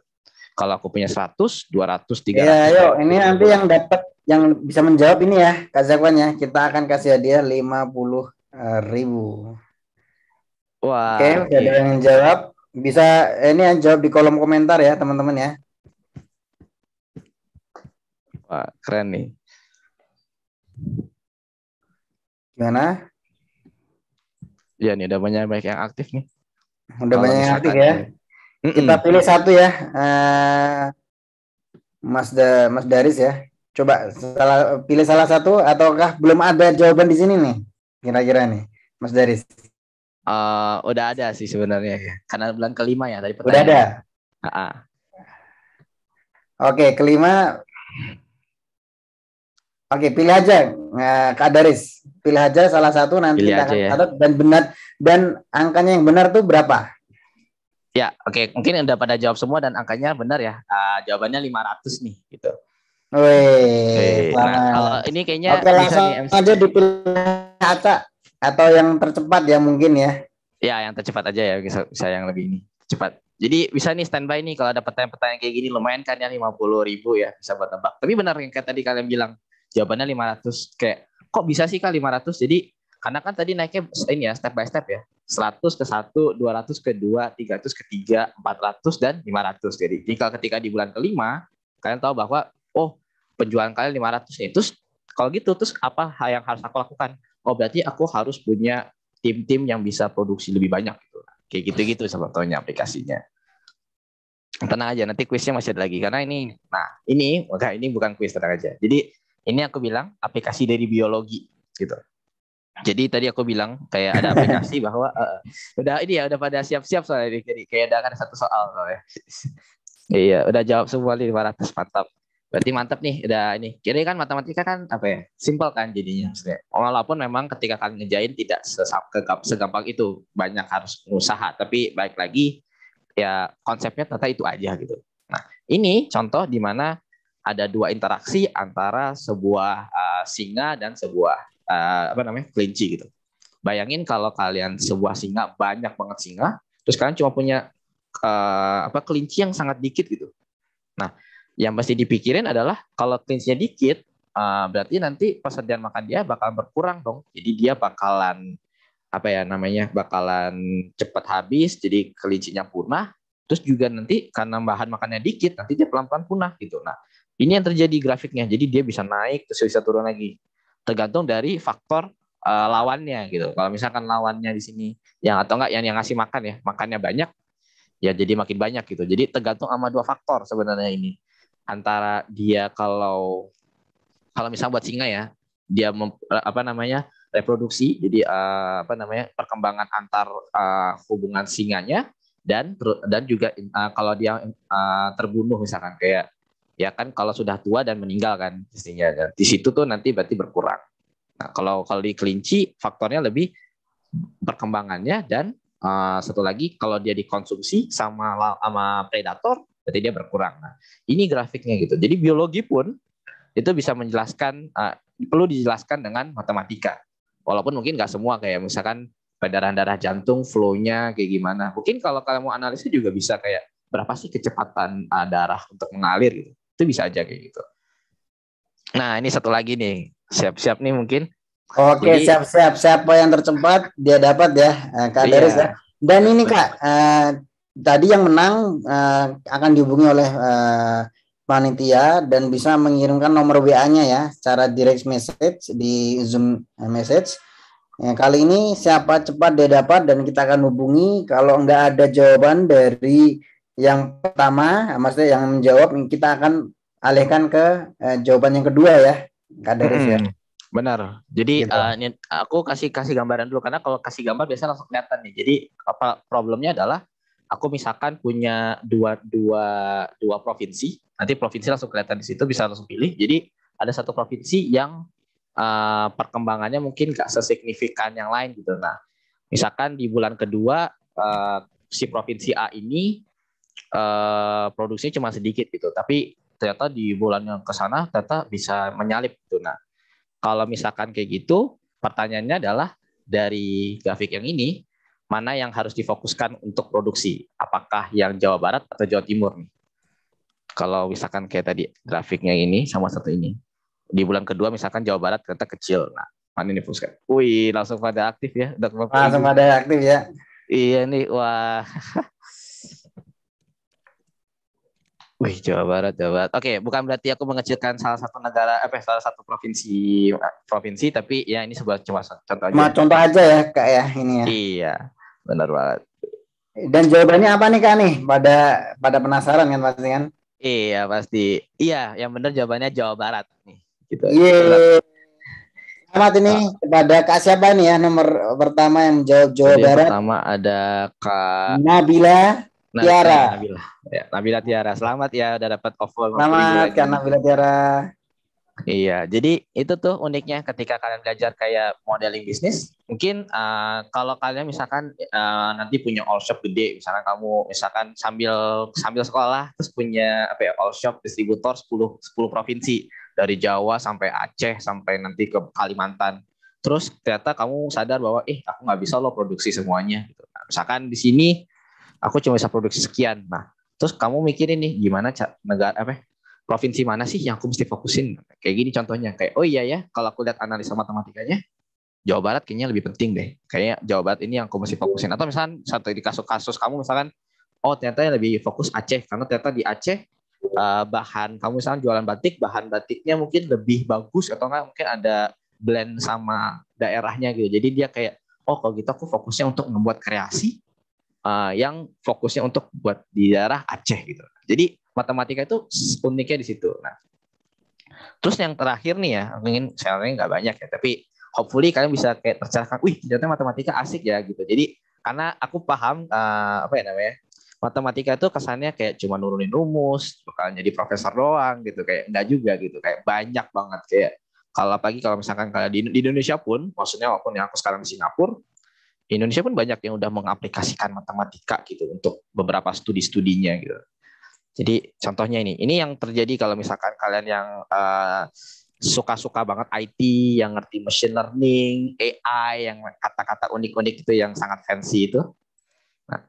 Kalau aku punya 100, 200, 300. Iya, yuk. Ini nanti yang dapat yang bisa menjawab ini ya, Kak Zakwan ya. Kita akan kasih hadiah 50 eh, ribu. Wah. Oke, okay, ada yang jawab. Bisa eh, ini yang jawab di kolom komentar ya, teman-teman ya. Wah, keren nih. Gimana? Ya nih udah banyak banyak yang aktif nih. Udah Kalau banyak yang aktif ya. Nih, Mm -mm. Kita pilih satu ya, uh, Mas da Mas Daris ya. Coba salah, pilih salah satu ataukah belum ada jawaban di sini nih? Kira-kira nih, Mas Daris. Uh, udah ada sih sebenarnya, ya. karena bulan kelima ya tadi. Udah ada. Uh -uh. Oke, kelima. Oke, pilih aja uh, Kak Daris. Pilih aja salah satu nanti pilih kita akan ya. dan benar dan angkanya yang benar tuh berapa? Ya, oke. Okay. Mungkin udah pada jawab semua dan angkanya benar ya. Uh, jawabannya 500 nih, gitu. Wih, okay. nah, kalau ini kayaknya Oke, langsung nih, aja dipilih Aca atau yang tercepat ya mungkin ya. Ya, yang tercepat aja ya bisa, bisa yang lebih ini cepat. Jadi bisa nih standby nih kalau ada pertanyaan-pertanyaan kayak gini lumayan kan ya 50 ribu ya bisa buat tebak. Tapi benar yang kayak tadi kalian bilang jawabannya 500 kayak kok bisa sih lima 500 jadi karena kan tadi naiknya ini ya step by step ya 100 ke 1, 200 ke 2, 300 ke 3, 400 dan 500. Jadi jika ketika di bulan kelima kalian tahu bahwa oh penjualan kalian 500 nih. Ya, terus kalau gitu terus apa yang harus aku lakukan? Oh berarti aku harus punya tim-tim yang bisa produksi lebih banyak gitu. Kayak gitu-gitu sebetulnya aplikasinya. Tenang aja, nanti kuisnya masih ada lagi karena ini nah, ini maka ini bukan kuis tenang aja. Jadi ini aku bilang aplikasi dari biologi gitu jadi tadi aku bilang kayak ada aplikasi bahwa uh, udah ini ya udah pada siap-siap soalnya jadi kayak ada kan satu soal soalnya. iya, udah jawab semua 500 mantap. Berarti mantap nih, udah ini. Kira kan matematika kan apa ya? Simpel kan jadinya maksudnya. Walaupun memang ketika kalian ngejain tidak segampang itu, banyak harus usaha, tapi baik lagi ya konsepnya ternyata itu aja gitu. Nah, ini contoh di mana ada dua interaksi antara sebuah uh, singa dan sebuah uh, apa namanya kelinci gitu. Bayangin kalau kalian sebuah singa banyak banget singa, terus kalian cuma punya uh, apa kelinci yang sangat dikit gitu. Nah, yang pasti dipikirin adalah kalau kelincinya dikit, uh, berarti nanti persediaan makan dia bakal berkurang dong. Jadi dia bakalan apa ya namanya bakalan cepat habis, jadi kelincinya punah. Terus juga nanti karena bahan makannya dikit, nanti dia pelan-pelan punah gitu. Nah, ini yang terjadi grafiknya. Jadi dia bisa naik terus bisa turun lagi tergantung dari faktor uh, lawannya gitu. Kalau misalkan lawannya di sini yang atau enggak yang yang ngasih makan ya, makannya banyak ya jadi makin banyak gitu. Jadi tergantung sama dua faktor sebenarnya ini. Antara dia kalau kalau misalnya buat singa ya, dia mem, eh, apa namanya? reproduksi, jadi uh, apa namanya? perkembangan antar uh, hubungan singanya dan dan juga uh, kalau dia uh, terbunuh misalkan kayak ya kan kalau sudah tua dan meninggal kan istrinya kan? di situ tuh nanti berarti berkurang nah kalau kalau di kelinci faktornya lebih perkembangannya dan uh, satu lagi kalau dia dikonsumsi sama sama predator berarti dia berkurang nah ini grafiknya gitu jadi biologi pun itu bisa menjelaskan uh, perlu dijelaskan dengan matematika walaupun mungkin nggak semua kayak misalkan peredaran darah jantung flow-nya kayak gimana mungkin kalau kalian mau analisis juga bisa kayak berapa sih kecepatan uh, darah untuk mengalir gitu. Itu bisa aja kayak gitu. Nah, ini satu lagi nih. Siap-siap nih mungkin. Oke, siap-siap. Siapa yang tercepat dia dapat ya, eh, Kak iya. Deris ya. Dan ini Kak, eh, tadi yang menang eh, akan dihubungi oleh eh, panitia dan bisa mengirimkan nomor WA-nya ya secara direct message di Zoom message. Ya, kali ini siapa cepat dia dapat dan kita akan hubungi kalau nggak ada jawaban dari yang pertama eh, maksudnya yang menjawab kita akan alihkan ke eh, jawaban yang kedua ya Kak hmm, ya benar jadi gitu. uh, aku kasih kasih gambaran dulu karena kalau kasih gambar biasanya langsung kelihatan nih jadi apa problemnya adalah aku misalkan punya dua dua dua provinsi nanti provinsi langsung kelihatan di situ bisa langsung pilih jadi ada satu provinsi yang uh, perkembangannya mungkin gak sesignifikan yang lain gitu nah misalkan di bulan kedua uh, si provinsi A ini Eh, produksinya cuma sedikit gitu tapi ternyata di bulan yang ke sana ternyata bisa menyalip gitu nah kalau misalkan kayak gitu pertanyaannya adalah dari grafik yang ini mana yang harus difokuskan untuk produksi apakah yang Jawa Barat atau Jawa Timur nih kalau misalkan kayak tadi grafiknya ini sama satu ini di bulan kedua misalkan Jawa Barat ternyata kecil nah mana ini fokuskan wih langsung pada aktif ya langsung pada aktif ya iya nih wah Wih, Jawa Barat, Jawa Barat. Oke, okay, bukan berarti aku mengecilkan salah satu negara, eh, salah satu provinsi, provinsi, tapi ya ini sebuah cuma contoh aja. Cuma contoh aja ya, Kak ya, ini ya. Iya, benar banget. Dan jawabannya apa nih, Kak nih? Pada pada penasaran kan pasti kan? Iya, pasti. Iya, yang benar jawabannya Jawa Barat nih. Gitu. Iya. Selamat ini oh. kepada Kak siapa nih ya nomor pertama yang menjawab Jawa Jadi Barat? Pertama ada Kak Nabila. Nah, Tiara. Nabila. Ya, Nabila Tiara. Selamat ya udah dapat offer. Selamat kan Nabila Tiara. Iya, jadi itu tuh uniknya ketika kalian belajar kayak modeling bisnis, mungkin uh, kalau kalian misalkan uh, nanti punya all shop gede, misalkan kamu misalkan sambil sambil sekolah terus punya apa ya all shop distributor 10 10 provinsi dari Jawa sampai Aceh sampai nanti ke Kalimantan. Terus ternyata kamu sadar bahwa eh aku nggak bisa loh produksi semuanya. misalkan di sini aku cuma bisa produksi sekian nah terus kamu mikirin nih gimana negara apa ya, provinsi mana sih yang aku mesti fokusin kayak gini contohnya kayak oh iya ya kalau aku lihat analisa matematikanya Jawa Barat kayaknya lebih penting deh kayaknya Jawa Barat ini yang aku mesti fokusin atau misalkan satu di kasus-kasus kamu misalkan oh ternyata yang lebih fokus Aceh karena ternyata di Aceh eh, bahan kamu misalkan jualan batik bahan batiknya mungkin lebih bagus atau enggak mungkin ada blend sama daerahnya gitu jadi dia kayak oh kalau gitu aku fokusnya untuk membuat kreasi uh, yang fokusnya untuk buat di daerah Aceh gitu. Jadi matematika itu uniknya di situ. Nah, terus yang terakhir nih ya, mungkin sharingnya nggak banyak ya, tapi hopefully kalian bisa kayak tercerahkan, wih ternyata matematika asik ya gitu. Jadi karena aku paham uh, apa ya namanya matematika itu kesannya kayak cuma nurunin rumus, bakal jadi profesor doang gitu kayak enggak juga gitu kayak banyak banget kayak kalau pagi kalau misalkan kalau di, di Indonesia pun, maksudnya walaupun yang aku sekarang di Singapura, Indonesia pun banyak yang udah mengaplikasikan matematika gitu untuk beberapa studi-studinya gitu. Jadi contohnya ini, ini yang terjadi kalau misalkan kalian yang suka eh, suka-suka banget IT, yang ngerti machine learning, AI, yang kata-kata unik-unik itu yang sangat fancy itu. Nah,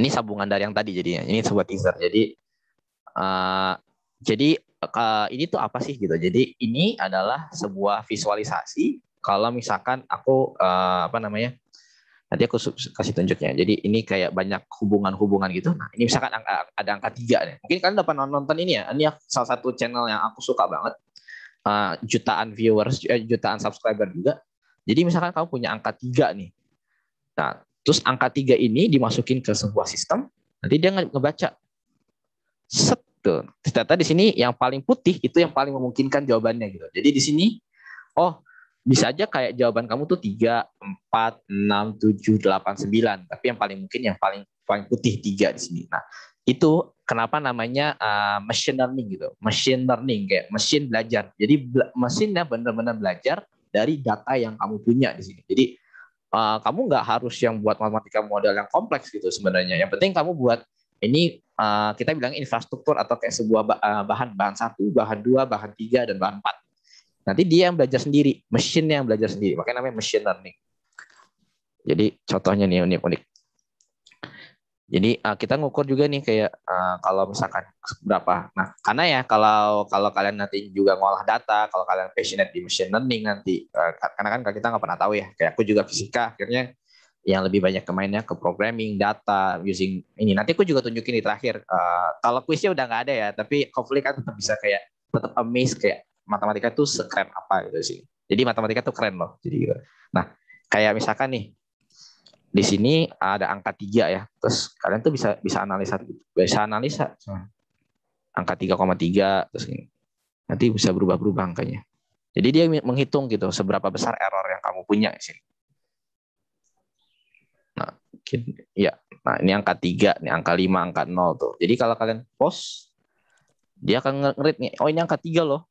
ini sambungan dari yang tadi jadinya. Ini sebuah teaser. Jadi uh, jadi uh, ini tuh apa sih gitu? Jadi ini adalah sebuah visualisasi kalau misalkan aku uh, apa namanya nanti aku kasih tunjuknya jadi ini kayak banyak hubungan-hubungan gitu nah ini misalkan angka, ada angka tiga nih mungkin kalian dapat nonton ini ya ini salah satu channel yang aku suka banget uh, jutaan viewers eh, jutaan subscriber juga jadi misalkan kamu punya angka tiga nih nah terus angka tiga ini dimasukin ke sebuah sistem nanti dia ngebaca set tuh ternyata di sini yang paling putih itu yang paling memungkinkan jawabannya gitu jadi di sini oh bisa aja kayak jawaban kamu tuh tiga empat enam tujuh delapan sembilan tapi yang paling mungkin yang paling paling putih tiga di sini nah itu kenapa namanya uh, machine learning gitu machine learning kayak mesin belajar jadi mesinnya benar-benar belajar dari data yang kamu punya di sini jadi uh, kamu nggak harus yang buat matematika model yang kompleks gitu sebenarnya yang penting kamu buat ini uh, kita bilang infrastruktur atau kayak sebuah bahan bahan satu bahan dua bahan tiga dan bahan empat Nanti dia yang belajar sendiri, mesin yang belajar sendiri. Makanya namanya machine learning. Jadi contohnya nih unik-unik. Jadi uh, kita ngukur juga nih kayak uh, kalau misalkan berapa. Nah, karena ya kalau kalau kalian nanti juga ngolah data, kalau kalian passionate di machine learning nanti, uh, karena kan kita nggak pernah tahu ya. Kayak aku juga fisika, akhirnya yang lebih banyak kemainnya ke programming, data, using ini. Nanti aku juga tunjukin di terakhir. Uh, kalau kuisnya udah nggak ada ya, tapi hopefully kan tetap bisa kayak tetap amazed kayak matematika itu sekeren apa gitu sih. Jadi matematika itu keren loh. Jadi gitu. Nah, kayak misalkan nih di sini ada angka tiga ya. Terus kalian tuh bisa bisa analisa bisa analisa hmm. angka 3,3 terus ini. Nanti bisa berubah-berubah angkanya. Jadi dia menghitung gitu seberapa besar error yang kamu punya di sini. Nah, ya. Nah, ini angka 3, ini angka 5, angka 0 tuh. Jadi kalau kalian post dia akan ngerit nih, oh ini angka 3 loh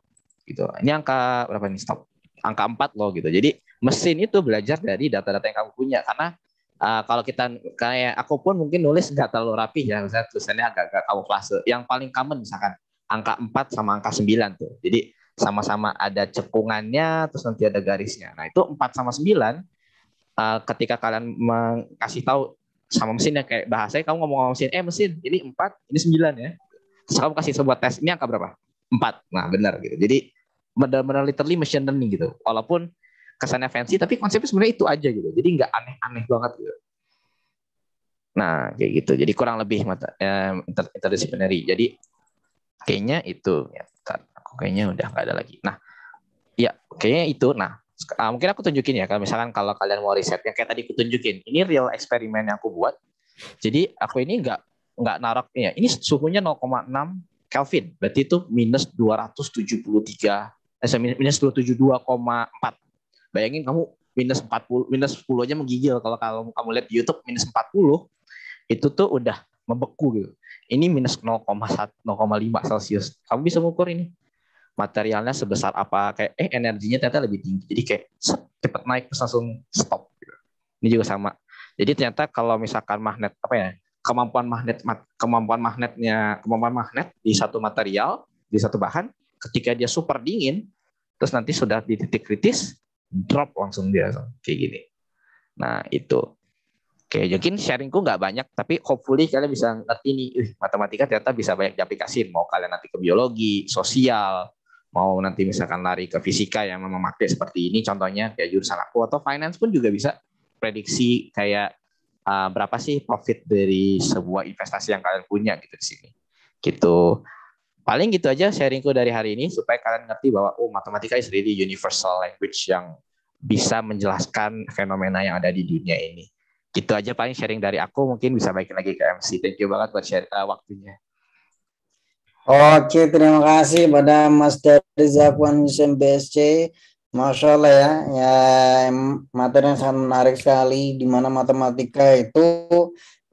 gitu. Ini angka berapa nih stop? Angka 4 loh gitu. Jadi mesin itu belajar dari data-data yang kamu punya karena uh, kalau kita kayak aku pun mungkin nulis nggak terlalu rapi ya, misalnya tulisannya agak-agak kamuflase. Yang paling common misalkan angka 4 sama angka 9 tuh. Jadi sama-sama ada cekungannya terus nanti ada garisnya. Nah, itu 4 sama 9 uh, ah, ketika kalian kasih tahu sama mesin ya kayak bahasanya kamu ngomong sama mesin, "Eh mesin, ini 4, ini 9 ya." Terus kamu kasih sebuah tes, ini angka berapa? 4. Nah, benar gitu. Jadi benar-benar literally machine learning gitu. Walaupun kesannya fancy, tapi konsepnya sebenarnya itu aja gitu. Jadi nggak aneh-aneh banget gitu. Nah, kayak gitu. Jadi kurang lebih mata eh, interdisciplinary. Jadi kayaknya itu. Ya, bentar, aku kayaknya udah nggak ada lagi. Nah, ya kayaknya itu. Nah, ah, mungkin aku tunjukin ya kalau misalkan kalau kalian mau riset yang kayak tadi aku tunjukin. Ini real eksperimen yang aku buat. Jadi aku ini nggak nggak narok ya. Ini suhunya 0,6 Kelvin. Berarti itu minus 273 Eh, minus 272,4. Bayangin kamu minus 40 minus 10 aja menggigil kalau kalau kamu lihat di YouTube minus 40 itu tuh udah membeku gitu. Ini minus 0,1 0,5 Celcius. Kamu bisa mengukur ini materialnya sebesar apa kayak eh energinya ternyata lebih tinggi. Jadi kayak cepat naik terus langsung stop gitu. Ini juga sama. Jadi ternyata kalau misalkan magnet apa ya? kemampuan magnet kemampuan magnetnya kemampuan magnet di satu material di satu bahan ketika dia super dingin, terus nanti sudah di titik kritis, drop langsung dia kayak gini. Nah itu. Oke, mungkin sharingku nggak banyak, tapi hopefully kalian bisa ngerti ini. uh, matematika ternyata bisa banyak diaplikasi. Mau kalian nanti ke biologi, sosial, mau nanti misalkan lari ke fisika yang memakai seperti ini, contohnya kayak jurusan aku atau finance pun juga bisa prediksi kayak uh, berapa sih profit dari sebuah investasi yang kalian punya gitu di sini. Gitu. Paling gitu aja sharingku dari hari ini supaya kalian ngerti bahwa oh matematika is really universal language yang bisa menjelaskan fenomena yang ada di dunia ini. Gitu aja paling sharing dari aku mungkin bisa baikin lagi ke MC. Thank you banget buat share uh, waktunya. Oke, terima kasih pada Mas dari Zakwan BSC. Masya Allah ya, ya materi yang sangat menarik sekali di mana matematika itu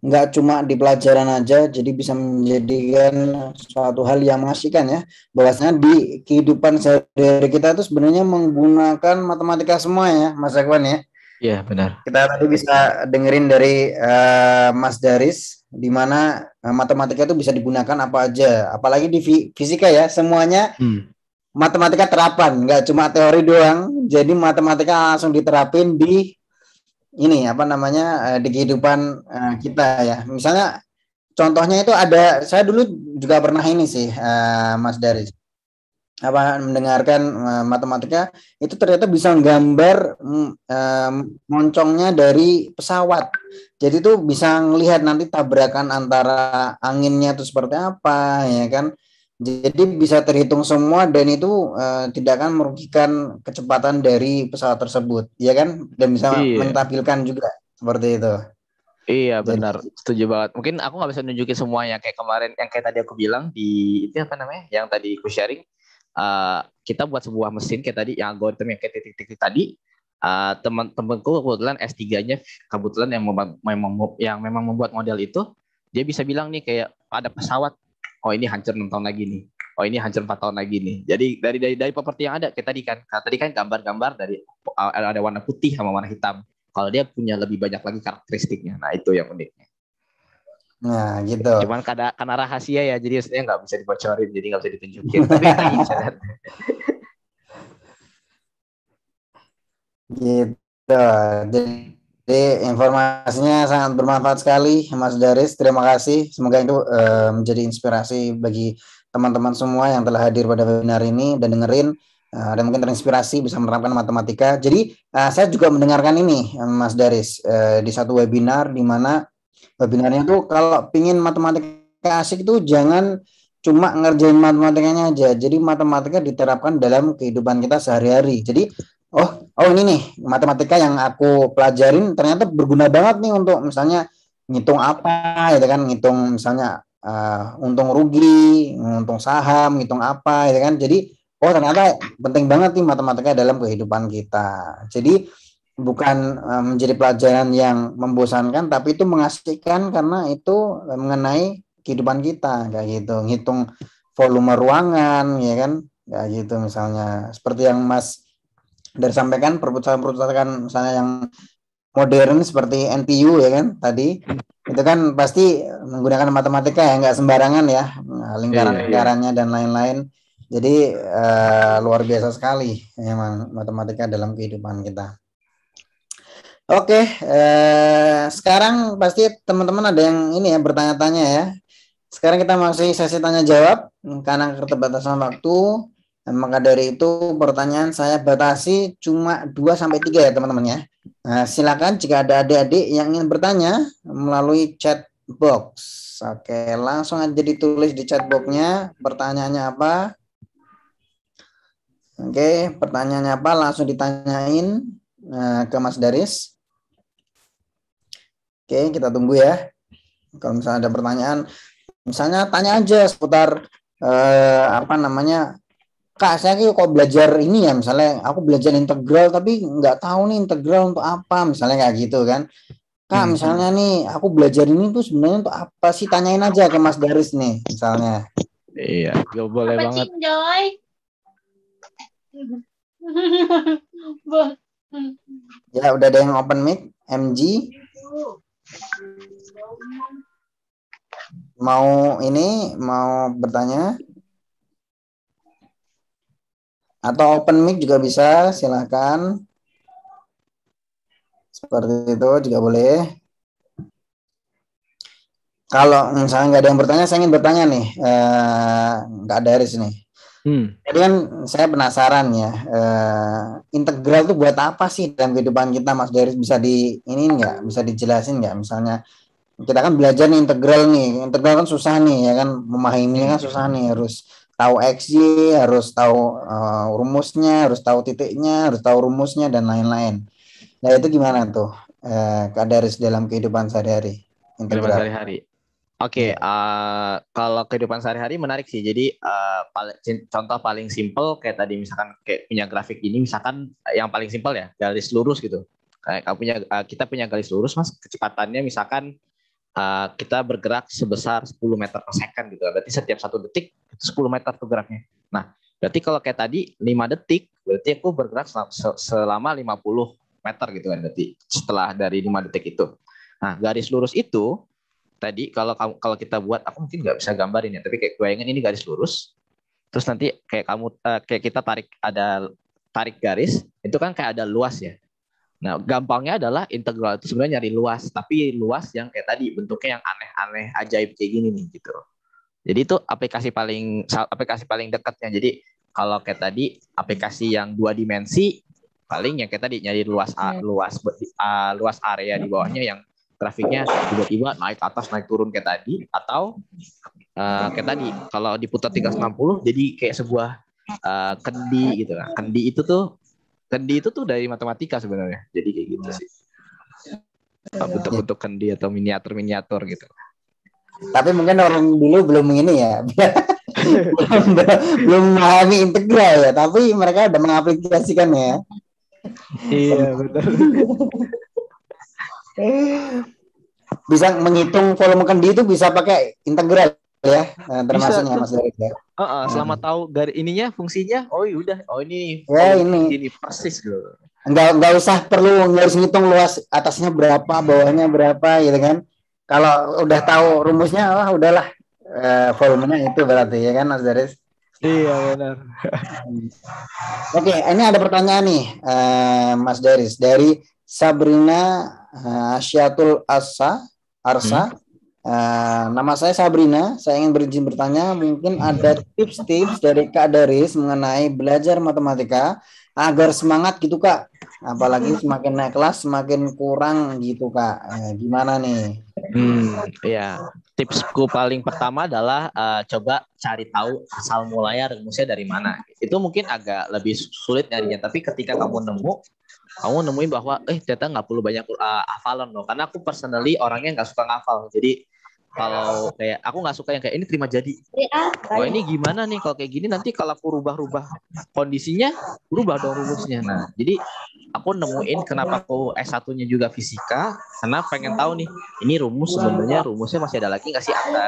nggak cuma di pelajaran aja, jadi bisa menjadikan suatu hal yang mengasihkan ya. Bahwasanya di kehidupan sehari-hari kita itu sebenarnya menggunakan matematika semua ya, Mas Ekwan ya. Iya benar. Kita tadi bisa dengerin dari uh, Mas Daris, di mana uh, matematika itu bisa digunakan apa aja, apalagi di fisika ya, semuanya hmm. matematika terapan, nggak cuma teori doang. Jadi matematika langsung diterapin di ini apa namanya eh, di kehidupan eh, kita ya. Misalnya contohnya itu ada saya dulu juga pernah ini sih eh, Mas Dari apa mendengarkan matematika itu ternyata bisa menggambar mm, moncongnya dari pesawat. Jadi itu bisa melihat nanti tabrakan antara anginnya itu seperti apa ya kan jadi bisa terhitung semua dan itu uh, tidak akan merugikan kecepatan dari pesawat tersebut, ya kan? Dan bisa iya. mentampilkan juga seperti itu. Iya benar, Jadi, setuju banget. Mungkin aku nggak bisa nunjukin semua semuanya kayak kemarin yang kayak tadi aku bilang di itu apa namanya? Yang tadi aku sharing, uh, kita buat sebuah mesin kayak tadi yang algoritma yang kayak titik-titik tadi. Uh, eh, teman-temanku kebetulan S3-nya kebetulan yang memang yang memang membuat model itu dia bisa bilang nih kayak ada pesawat oh ini hancur enam tahun lagi nih oh ini hancur empat tahun lagi nih jadi dari dari dari properti yang ada kayak tadi kan tadi kan gambar-gambar dari eh, ada warna putih sama warna hitam kalau dia punya lebih banyak lagi karakteristiknya nah itu yang uniknya Nah gitu. Cuman karena, karena rahasia ya, jadi sebenarnya nggak bisa dibocorin, jadi nggak bisa ditunjukin. Tapi bisa Gitu. Jadi jadi informasinya sangat bermanfaat sekali, Mas Daris. Terima kasih. Semoga itu e, menjadi inspirasi bagi teman-teman semua yang telah hadir pada webinar ini dan dengerin e, dan mungkin terinspirasi bisa menerapkan matematika. Jadi e, saya juga mendengarkan ini, Mas Daris, e, di satu webinar di mana webinarnya itu kalau pingin matematika asik itu jangan cuma ngerjain matematikanya aja. Jadi matematika diterapkan dalam kehidupan kita sehari-hari. Jadi oh oh ini nih matematika yang aku pelajarin ternyata berguna banget nih untuk misalnya ngitung apa ya kan ngitung misalnya uh, untung rugi untung saham ngitung apa ya kan jadi oh ternyata penting banget nih matematika dalam kehidupan kita jadi bukan eh, menjadi pelajaran yang membosankan tapi itu mengasihkan karena itu eh, mengenai kehidupan kita kayak gitu ngitung volume ruangan ya kan kayak gitu misalnya seperti yang Mas dari sampaikan perpustakaan-perpustakaan misalnya yang modern seperti NPU ya kan tadi itu kan pasti menggunakan matematika ya nggak sembarangan ya lingkaran-lingkarannya dan lain-lain jadi uh, luar biasa sekali memang matematika dalam kehidupan kita oke uh, sekarang pasti teman-teman ada yang ini ya bertanya-tanya ya sekarang kita masih sesi tanya jawab karena keterbatasan waktu Nah, maka dari itu pertanyaan saya batasi cuma 2 sampai 3 ya teman-teman ya. Nah, silakan jika ada adik-adik yang ingin bertanya melalui chat box. Oke, langsung aja ditulis di chat boxnya pertanyaannya apa. Oke, pertanyaannya apa langsung ditanyain nah, ke Mas Daris. Oke, kita tunggu ya. Kalau misalnya ada pertanyaan, misalnya tanya aja seputar eh, apa namanya kak saya kok belajar ini ya misalnya aku belajar integral tapi nggak tahu nih integral untuk apa misalnya kayak gitu kan kak hmm. hmm. misalnya nih aku belajar ini tuh sebenarnya untuk apa sih tanyain aja ke mas Garis nih misalnya iya gak boleh apa banget ya udah ada yang open mic MG mau ini mau bertanya atau open mic juga bisa silahkan seperti itu juga boleh kalau misalnya nggak ada yang bertanya saya ingin bertanya nih eh, nggak ada Haris sini hmm. jadi kan saya penasaran ya eh, integral itu buat apa sih dalam kehidupan kita Mas Daris bisa di ini nggak bisa dijelasin nggak misalnya kita kan belajar nih integral nih integral kan susah nih ya kan memahaminya kan hmm. susah nih harus tahu xj harus tahu uh, rumusnya harus tahu titiknya harus tahu rumusnya dan lain-lain nah itu gimana tuh uh, dalam kehidupan sehari-hari kehidupan sehari-hari Oke, okay, iya. uh, eh, kalau kehidupan sehari-hari menarik sih. Jadi uh, contoh paling simple kayak tadi misalkan kayak punya grafik ini, misalkan yang paling simple ya garis lurus gitu. Kayak punya uh, kita punya garis lurus mas, kecepatannya misalkan Eh, kita bergerak sebesar 10 meter per second gitu. Berarti setiap satu detik 10 meter tuh geraknya. Nah, berarti kalau kayak tadi 5 detik, berarti aku bergerak selama 50 meter gitu kan berarti setelah dari 5 detik itu. Nah, garis lurus itu tadi kalau kalau kita buat aku mungkin nggak bisa gambarin ya, tapi kayak gue ingin ini garis lurus. Terus nanti kayak kamu eh, kayak kita tarik ada tarik garis, itu kan kayak ada luas ya. Nah, gampangnya adalah integral itu sebenarnya nyari luas, tapi luas yang kayak tadi bentuknya yang aneh-aneh ajaib kayak gini nih gitu. Jadi itu aplikasi paling aplikasi paling dekatnya. Jadi kalau kayak tadi aplikasi yang dua dimensi paling yang kayak tadi nyari luas a, hmm. luas a, luas area di bawahnya yang trafiknya tiba-tiba naik atas naik turun kayak tadi atau uh, kayak tadi kalau diputar 360 jadi kayak sebuah uh, kendi gitu kan. Kendi itu tuh kendi itu tuh dari matematika sebenarnya jadi kayak gitu iya. sih bentuk-bentuk kendi atau miniatur-miniatur gitu tapi mungkin orang dulu belum ini ya belum, belum memahami integral ya tapi mereka udah mengaplikasikan ya iya betul bisa menghitung volume kendi itu bisa pakai integral Iya, iya, eh, ya termasuknya Mas Derek ya. Uh, uh, selama hmm. tahu gar ininya fungsinya, oh iya, udah, oh ini. Ya oh, ini. Ini persis loh. Enggak enggak usah perlu nggak harus ngitung luas atasnya berapa, bawahnya berapa gitu kan. Kalau udah tahu rumusnya, wah udahlah. Uh, volumenya itu berarti ya kan Mas Deris? Iya benar. Oke, okay, ini ada pertanyaan nih uh, Mas Deris dari Sabrina Asyatul Asa Arsa. Hmm. Uh, nama saya Sabrina. Saya ingin berizin bertanya, mungkin ada tips-tips dari Kak Daris mengenai belajar matematika agar semangat gitu Kak. Apalagi semakin naik kelas semakin kurang gitu Kak. Uh, gimana nih? Hmm, ya. Tipsku paling pertama adalah uh, coba cari tahu asal mulanya rumusnya dari mana. Itu mungkin agak lebih sulit nyarinya, tapi ketika kamu nemu, kamu nemuin bahwa eh ternyata nggak perlu banyak uh, hafalan loh. Karena aku personally orangnya nggak suka ngafal. Jadi kalau iya. kayak aku nggak suka yang kayak ini terima jadi. Iya, Wah oh, ini gimana nih kalau kayak gini nanti kalau aku rubah-rubah kondisinya rubah dong rumusnya. Nah jadi aku nemuin kenapa aku S1-nya juga fisika karena pengen tahu nih ini rumus sebenarnya rumusnya masih ada lagi nggak sih angka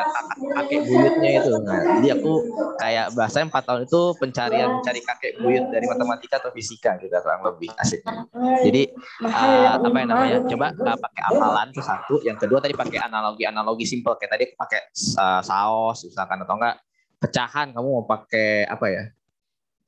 kakek buyutnya itu nah, jadi aku kayak bahasa empat tahun itu pencarian mencari kakek buyut dari matematika atau fisika gitu kurang lebih asik jadi uh, apa yang namanya coba uh, pakai amalan itu satu yang kedua tadi pakai analogi analogi simple kayak tadi pakai uh, eh, saos misalkan atau enggak pecahan kamu mau pakai apa ya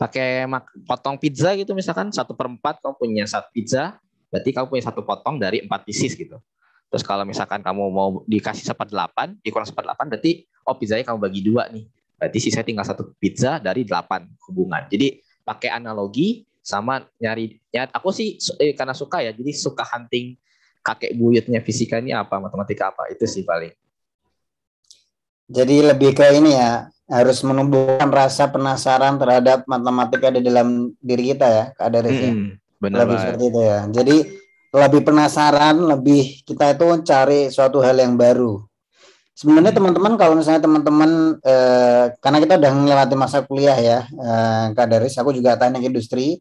pakai potong pizza gitu misalkan satu per empat kamu punya satu pizza berarti kamu punya satu potong dari empat pieces gitu terus kalau misalkan kamu mau dikasih delapan dikurang delapan berarti oh pizzanya kamu bagi dua nih berarti sisa tinggal satu pizza dari delapan hubungan jadi pakai analogi sama nyari ya aku sih eh, karena suka ya jadi suka hunting kakek buyutnya fisika ini apa matematika apa itu sih paling jadi lebih ke ini ya harus menumbuhkan rasa penasaran terhadap matematika di dalam diri kita ya kak hmm, lebih banget. seperti itu ya jadi lebih penasaran lebih kita itu cari suatu hal yang baru sebenarnya teman-teman kalau misalnya teman-teman eh, karena kita udah melewati masa kuliah ya eh, kak Daris aku juga tanya teknik industri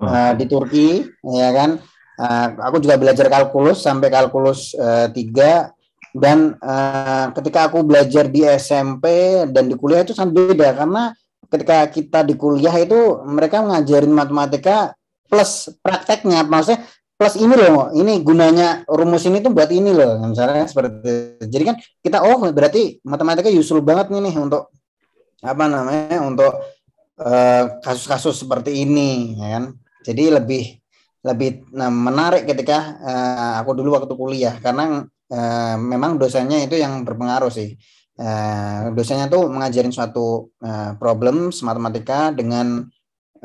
oh. eh, di Turki ya kan Eh, aku juga belajar kalkulus sampai kalkulus eh, 3 dan uh, ketika aku belajar di SMP dan di kuliah itu sangat beda karena ketika kita di kuliah itu mereka ngajarin matematika plus prakteknya maksudnya plus ini loh ini gunanya rumus ini tuh buat ini loh misalnya seperti itu. jadi kan kita oh berarti matematika useful banget nih nih untuk apa namanya untuk eh, kasus-kasus uh, seperti ini ya kan jadi lebih lebih nah, menarik ketika uh, aku dulu waktu kuliah karena Eh, memang dosennya itu yang berpengaruh sih. Uh, dosennya tuh mengajarin suatu uh, problem matematika dengan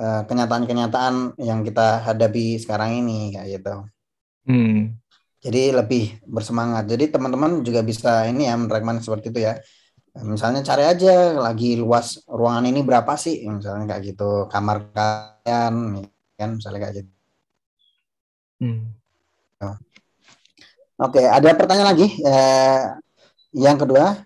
kenyataan-kenyataan yang kita hadapi sekarang ini kayak gitu. Hmm. Jadi lebih bersemangat. Jadi teman-teman juga bisa ini ya merekomend seperti itu ya. Misalnya cari aja lagi luas ruangan ini berapa sih misalnya kayak gitu kamar kalian ya kan misalnya kayak gitu. Hmm. Gitu. Oke, ada pertanyaan lagi. Eh, yang kedua,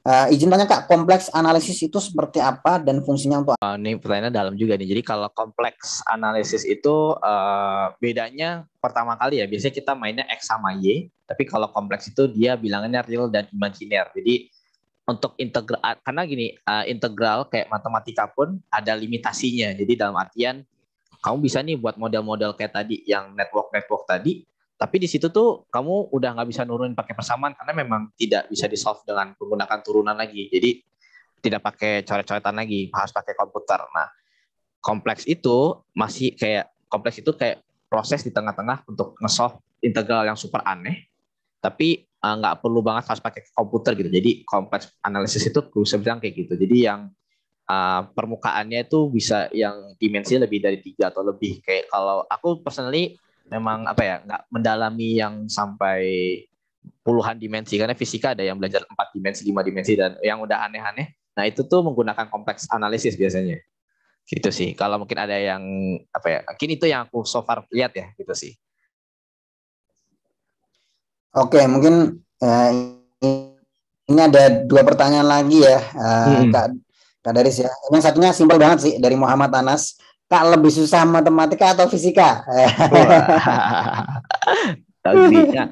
Uh, izin tanya kak, kompleks analisis itu seperti apa dan fungsinya untuk? Uh, ini pertanyaan dalam juga nih. Jadi kalau kompleks analisis itu uh, bedanya pertama kali ya biasanya kita mainnya x sama y, tapi kalau kompleks itu dia bilangannya real dan imajiner. Jadi untuk integral karena gini uh, integral kayak matematika pun ada limitasinya. Jadi dalam artian kamu bisa nih buat model-model kayak tadi yang network network tadi, tapi di situ tuh kamu udah nggak bisa nurunin pakai persamaan karena memang tidak bisa di solve dengan menggunakan turunan lagi. Jadi tidak pakai coret-coretan lagi, harus pakai komputer. Nah, kompleks itu masih kayak kompleks itu kayak proses di tengah-tengah untuk nge-solve integral yang super aneh, tapi eh, nggak uh, perlu banget harus pakai komputer gitu. Jadi kompleks analisis itu bisa bilang kayak gitu. Jadi yang uh, permukaannya itu bisa yang dimensi lebih dari tiga atau lebih. Kayak kalau aku personally memang apa ya nggak mendalami yang sampai puluhan dimensi karena fisika ada yang belajar empat dimensi lima dimensi dan yang udah aneh-aneh nah itu tuh menggunakan kompleks analisis biasanya gitu sih kalau mungkin ada yang apa ya mungkin itu yang aku so far lihat ya gitu sih oke mungkin eh, ini ada dua pertanyaan lagi ya eh, hmm. kak kak Daris ya yang satunya simpel banget sih dari Muhammad Anas Kak lebih susah matematika atau fisika? Tagihnya.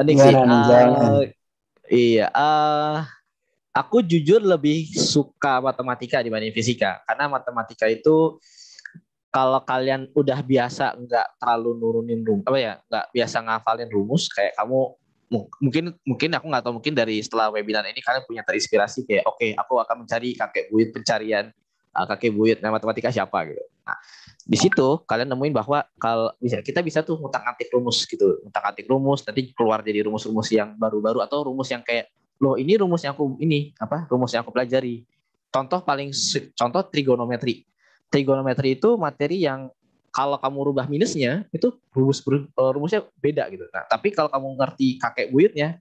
Ini sih. Uh, iya. Uh, aku jujur lebih suka matematika dibanding fisika karena matematika itu kalau kalian udah biasa nggak terlalu nurunin rumus apa ya nggak biasa ngafalin rumus kayak kamu mungkin mungkin aku nggak tahu mungkin dari setelah webinar ini kalian punya terinspirasi kayak oke okay, aku akan mencari kakek buyut pencarian eh, kakek buyut nah matematika siapa gitu Nah, di situ kalian nemuin bahwa kalau bisa kita bisa tuh mutak atik rumus gitu, mutak atik rumus nanti keluar jadi rumus-rumus yang baru-baru atau rumus yang kayak loh ini rumus yang aku ini apa rumus yang aku pelajari. Contoh paling contoh trigonometri. Trigonometri itu materi yang kalau kamu rubah minusnya itu rumus e, rumusnya beda gitu. Nah, tapi kalau kamu ngerti kakek buyutnya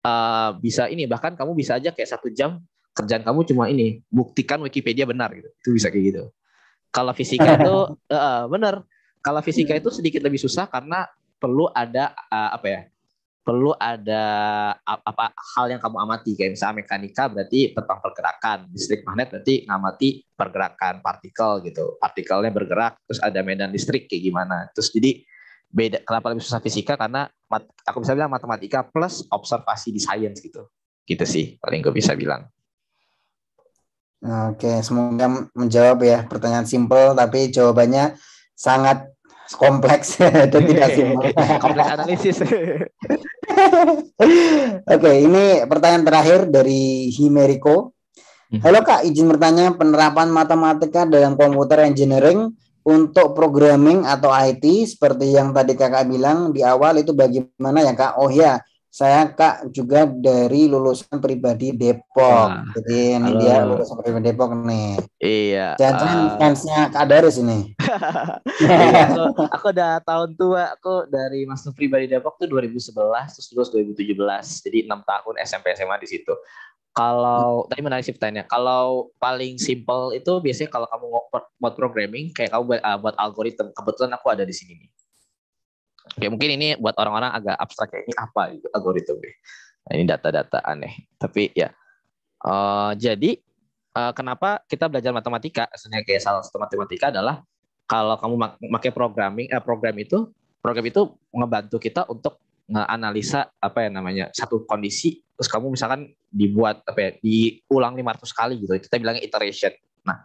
uh, bisa ini bahkan kamu bisa aja kayak satu jam kerjaan kamu cuma ini buktikan Wikipedia benar gitu. Itu bisa kayak gitu. Kalau fisika itu uh, benar. Kalau fisika itu sedikit lebih susah karena perlu ada uh, apa ya? Perlu ada apa hal yang kamu amati kayak misalnya mekanika berarti tentang pergerakan, listrik magnet berarti ngamati pergerakan partikel gitu. Partikelnya bergerak terus ada medan listrik kayak gimana. Terus jadi beda kenapa lebih susah fisika karena aku bisa bilang matematika plus observasi di sains gitu gitu sih paling gue bisa bilang Oke, semoga menjawab ya pertanyaan simpel tapi jawabannya sangat kompleks dan tidak simpel. kompleks analisis. Oke, ini pertanyaan terakhir dari Himeriko. Hmm. Halo Kak, izin bertanya penerapan matematika dalam komputer engineering untuk programming atau IT seperti yang tadi Kakak bilang di awal itu bagaimana ya Kak? Oh ya, saya Kak juga dari lulusan pribadi Depok. Ah, Jadi ini halo. dia lulusan pribadi Depok nih. Iya. Jangan uh... fansnya Kak Daris ini. Iya, aku, udah tahun tua, aku dari masuk pribadi Depok tuh 2011 terus lulus 2017. Jadi enam tahun SMP SMA di situ. Kalau tadi menarik sih pertanyaannya. Kalau paling simple itu biasanya kalau kamu buat programming kayak kamu buat, uh, buat algoritma. Kebetulan aku ada di sini nih Oke, ya, mungkin ini buat orang-orang agak abstrak ya ini apa itu algoritma. Nah, ini data-data aneh. Tapi ya uh, jadi uh, kenapa kita belajar matematika? Sebenarnya kayak salah satu matematika adalah kalau kamu pakai programming eh, program itu program itu ngebantu kita untuk analisa apa ya namanya satu kondisi terus kamu misalkan dibuat apa ya diulang 500 kali gitu kita bilangnya iteration. Nah,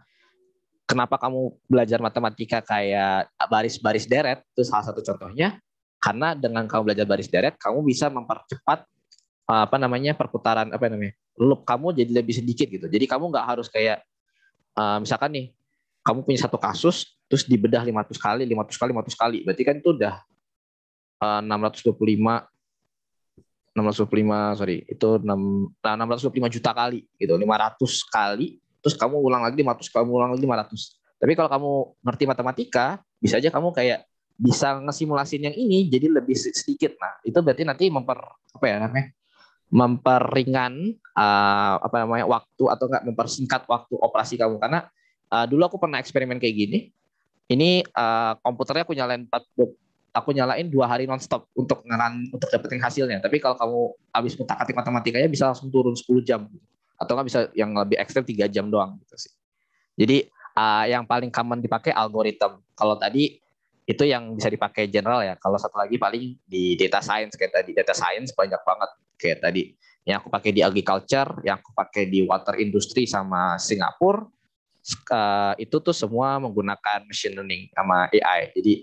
kenapa kamu belajar matematika kayak baris-baris deret itu salah satu contohnya karena dengan kamu belajar baris deret, kamu bisa mempercepat uh, apa namanya perputaran apa namanya loop kamu jadi lebih sedikit gitu. Jadi kamu nggak harus kayak uh, misalkan nih kamu punya satu kasus terus dibedah 500 kali, 500 kali, 500 kali. Berarti kan itu udah 625 uh, 625 sorry itu 6 nah 625 juta kali gitu 500 kali terus kamu ulang lagi 500 kamu ulang lagi 500 tapi kalau kamu ngerti matematika bisa aja kamu kayak bisa ngesimulasin yang ini jadi lebih sedikit. Nah, itu berarti nanti memper apa ya namanya? memperingan uh, apa namanya waktu atau enggak mempersingkat waktu operasi kamu karena uh, dulu aku pernah eksperimen kayak gini. Ini uh, komputernya aku nyalain empat aku nyalain dua hari nonstop untuk ngeran untuk dapetin hasilnya. Tapi kalau kamu habis mutakatik matematikanya bisa langsung turun 10 jam atau enggak bisa yang lebih ekstrem tiga jam doang gitu sih. Jadi uh, yang paling common dipakai algoritma. Kalau tadi itu yang bisa dipakai general ya kalau satu lagi paling di data science kayak tadi data science banyak banget kayak tadi yang aku pakai di agriculture yang aku pakai di water industry sama Singapura uh, itu tuh semua menggunakan machine learning sama AI jadi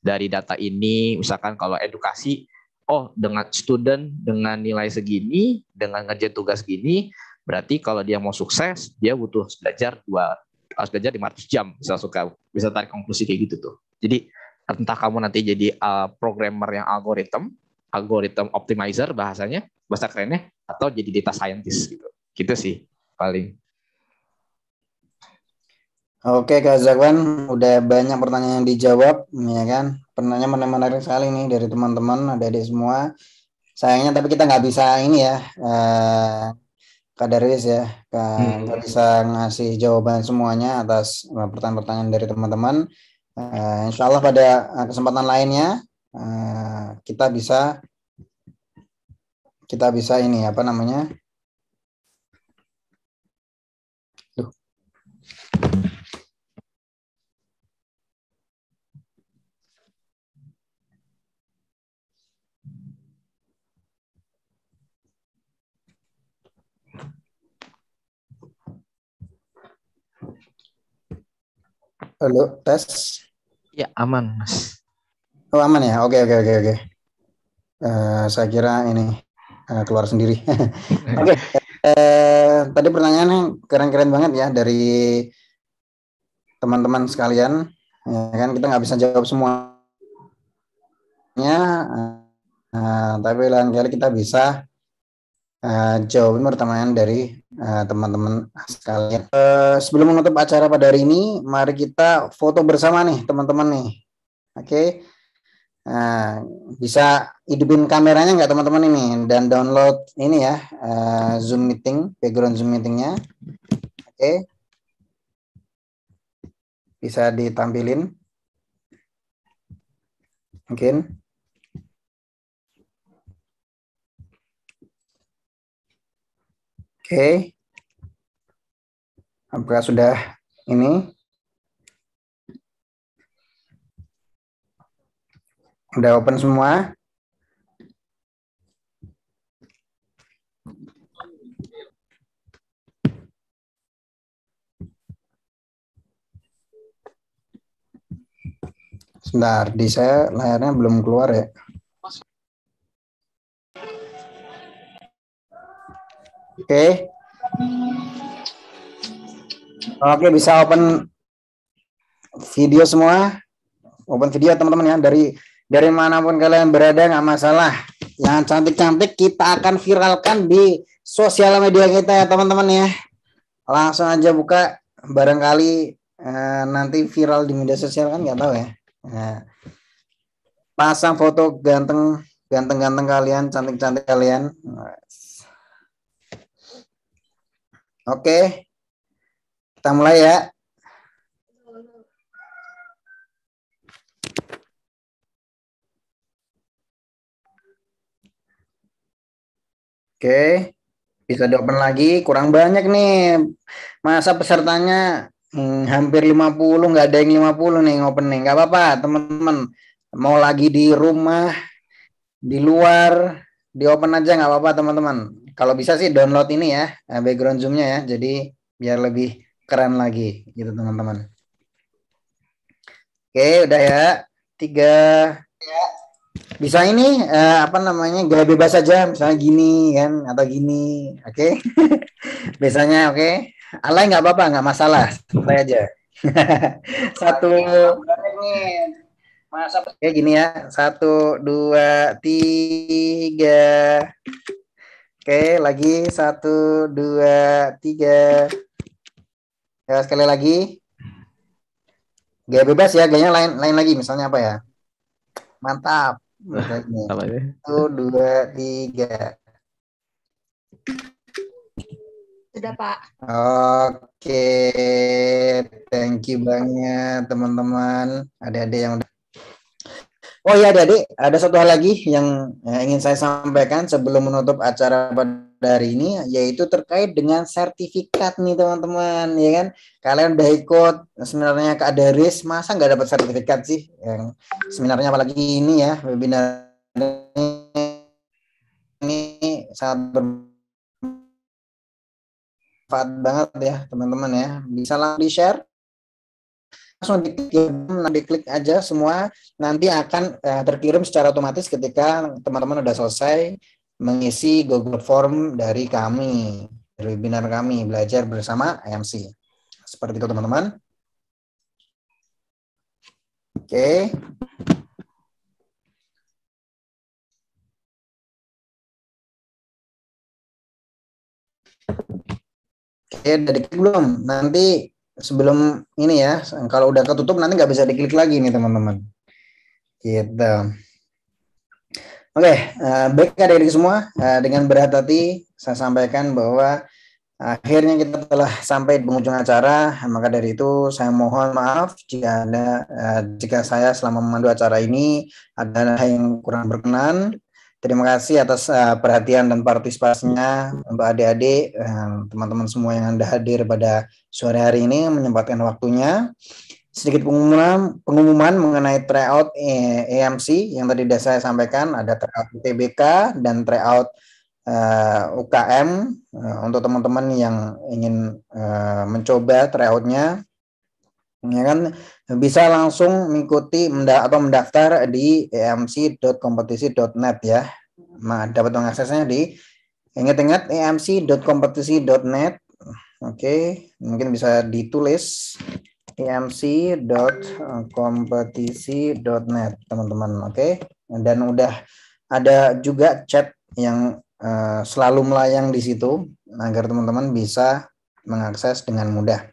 dari data ini misalkan kalau edukasi oh dengan student dengan nilai segini dengan ngerjain tugas gini berarti kalau dia mau sukses dia butuh belajar dua harus belajar 500 jam bisa suka bisa tarik konklusi kayak gitu tuh jadi entah kamu nanti jadi uh, programmer yang algoritm, algoritm optimizer bahasanya, bahasa kerennya, atau jadi data scientist gitu. Gitu sih paling. Oke Kak Zakwan, udah banyak pertanyaan yang dijawab, ya kan? Pertanyaan menarik sekali nih dari teman-teman, ada di semua. Sayangnya tapi kita nggak bisa ini ya, uh, Kak Daris ya, hmm. nggak hmm. bisa ngasih jawaban semuanya atas eh, pertanyaan-pertanyaan dari teman-teman. Uh, insya Allah pada eh, kesempatan lainnya uh, kita bisa kita bisa ini apa namanya? Halo, tes. Ya aman mas. Oh aman ya, oke oke oke oke. Eh, saya kira ini uh, keluar sendiri. oke, okay. uh, eh, tadi pertanyaannya keren-keren banget ya dari teman-teman sekalian. Ya kan kita nggak bisa jawab semuanya, uh, tapi lain kali kita bisa uh, eh, jawaban pertanyaan dari eh, teman-teman uh, sekalian. Uh, sebelum menutup acara pada hari ini, mari kita foto bersama nih teman-teman nih. Oke. Okay. Uh, bisa hidupin kameranya nggak teman-teman ini dan download ini ya uh, Zoom meeting, background Zoom meetingnya. Oke. Okay. Bisa ditampilin. Mungkin. Oke. Okay. Apakah sudah ini? Sudah open semua? Sebentar, di saya layarnya belum keluar ya. Oke. Oke, bisa open video semua. Open video teman-teman ya dari dari manapun kalian berada nggak masalah. Yang cantik-cantik kita akan viralkan di sosial media kita ya teman-teman ya. Langsung aja buka barangkali eh, nanti viral di media sosial kan nggak tahu ya. Nah, pasang foto ganteng ganteng-ganteng kalian, cantik-cantik kalian. Oke. Kita mulai ya. Oke. Bisa diopen lagi. Kurang banyak nih. Masa pesertanya hmm, hampir 50. Nggak ada yang 50 nih ngopen nih. Nggak apa-apa teman-teman. Mau lagi di rumah, di luar, di open aja nggak apa-apa teman-teman kalau bisa sih download ini ya eh, background zoomnya ya jadi biar lebih keren lagi gitu teman-teman oke udah ya tiga ya bisa ini uh, apa namanya gaya bebas saja misalnya gini kan atau gini oke okay? biasanya oke okay? alay nggak apa-apa nggak masalah santai aja satu Masa... Oke, gini ya satu dua tiga Oke, lagi satu, dua, tiga. Ya, sekali lagi. Gaya bebas ya, gayanya lain lain lagi. Misalnya apa ya? Mantap. Satu, dua, tiga. Sudah, Pak. Oke, thank you banyak teman-teman. Ada-ada yang udah Oh iya Adik, ada satu hal lagi yang eh, ingin saya sampaikan sebelum menutup acara pada hari ini yaitu terkait dengan sertifikat nih teman-teman ya kan. Kalian udah ikut seminarnya Kak Daris, masa nggak dapat sertifikat sih yang seminarnya apalagi ini ya webinar ini sangat bermanfaat banget ya teman-teman ya. Bisa langsung di-share langsung diklik, nah, diklik aja semua nanti akan uh, terkirim secara otomatis ketika teman-teman sudah selesai mengisi Google Form dari kami dari webinar kami belajar bersama AMC seperti itu teman-teman oke okay. Oke, okay, dari belum. Nanti sebelum ini ya kalau udah ketutup nanti nggak bisa diklik lagi nih teman-teman gitu oke okay, uh, eh, baik dari semua uh, dengan berat hati saya sampaikan bahwa Akhirnya kita telah sampai di penghujung acara, maka dari itu saya mohon maaf jika ada uh, jika saya selama memandu acara ini ada yang kurang berkenan. Terima kasih atas uh, perhatian dan partisipasinya Mbak adik-adik, eh, teman-teman semua yang Anda hadir pada sore hari ini menyempatkan waktunya. Sedikit pengumuman, pengumuman mengenai tryout EMC eh, yang tadi sudah saya sampaikan, ada tryout TBK dan tryout uh, UKM uh, untuk teman-teman yang ingin uh, mencoba tryoutnya ya kan bisa langsung mengikuti atau mendaftar di emc.kompetisi.net ya nah, dapat mengaksesnya di ingat-ingat emc.kompetisi.net oke mungkin bisa ditulis emc.kompetisi.net teman-teman oke dan udah ada juga chat yang uh, selalu melayang di situ agar teman-teman bisa mengakses dengan mudah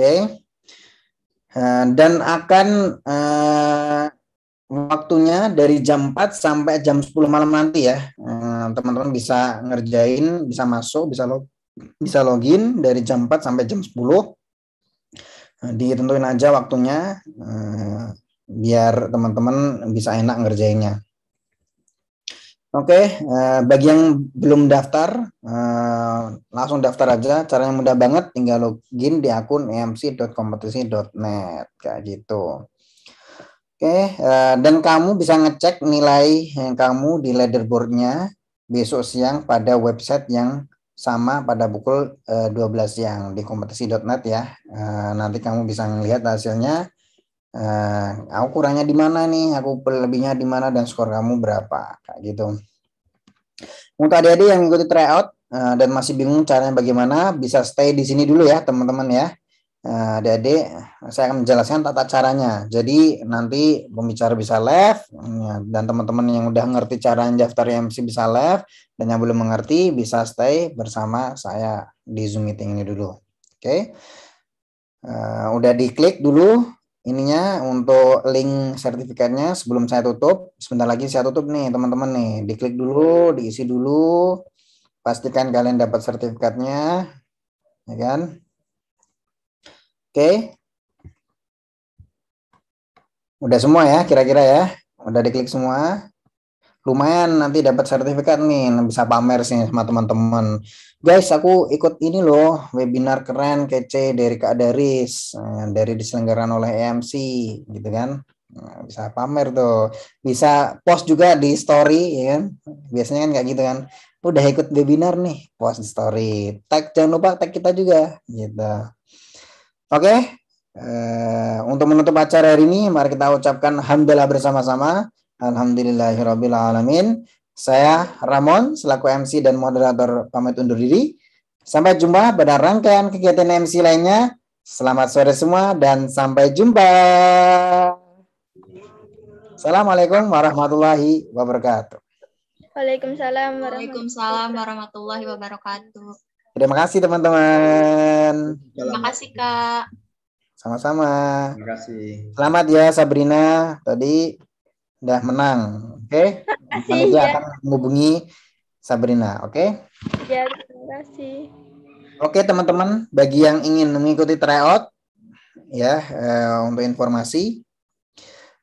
okay? dan akan uh, waktunya dari jam 4 sampai jam 10 malam nanti ya. Eh, teman-teman bisa ngerjain, bisa masuk, bisa lo bisa login dari jam 4 sampai jam 10. Eh, ditentuin aja waktunya biar teman-teman bisa enak ngerjainnya. Oke, okay, eh, bagi yang belum daftar, eh, langsung daftar aja. Caranya mudah banget, tinggal login di akun emc.kompetisi.net kayak gitu. Oke, okay, eh, dan kamu bisa ngecek nilai yang kamu di leaderboardnya besok siang pada website yang sama pada pukul dua 12 siang di kompetisi.net ya. nanti kamu bisa melihat hasilnya uh, aku kurangnya di mana nih, aku lebihnya di mana dan skor kamu berapa, kayak gitu. Untuk adik-adik yang mengikuti tryout uh, dan masih bingung caranya bagaimana, bisa stay di sini dulu ya teman-teman ya. Uh, adik-adik, saya akan menjelaskan tata caranya. Jadi nanti pembicara bisa live ya, dan teman-teman yang udah ngerti cara daftar MC bisa live dan yang belum mengerti bisa stay bersama saya di Zoom meeting ini dulu. Oke. Okay? Uh, udah diklik dulu ininya untuk link sertifikatnya sebelum saya tutup. Sebentar lagi saya tutup nih teman-teman nih. Diklik dulu, diisi dulu. Pastikan kalian dapat sertifikatnya, ya kan? Oke. Udah semua ya kira-kira ya. Udah diklik semua lumayan nanti dapat sertifikat nih nah, bisa pamer sih sama teman-teman guys aku ikut ini loh webinar keren kece dari Kak Daris eh, dari diselenggarakan oleh EMC gitu kan nah, bisa pamer tuh bisa post juga di story ya kan biasanya kan kayak gitu kan udah ikut webinar nih post story tag jangan lupa tag kita juga gitu oke okay? Eh, untuk menutup acara hari ini, mari kita ucapkan alhamdulillah bersama-sama. Alhamdulillahirrabbilalamin. Saya Ramon, selaku MC dan moderator pamit undur diri. Sampai jumpa pada rangkaian kegiatan MC lainnya. Selamat sore semua dan sampai jumpa. Assalamualaikum warahmatullahi wabarakatuh. Waalaikumsalam Waalaikumsalam warahmatullahi wabarakatuh. Terima kasih teman-teman. Terima kasih Kak. Sama-sama. Terima kasih. Selamat ya Sabrina tadi udah menang. Oke. Okay? nanti ya. akan menghubungi Sabrina, oke? Okay? Ya, terima kasih. Oke, teman-teman, bagi yang ingin mengikuti tryout ya uh, untuk informasi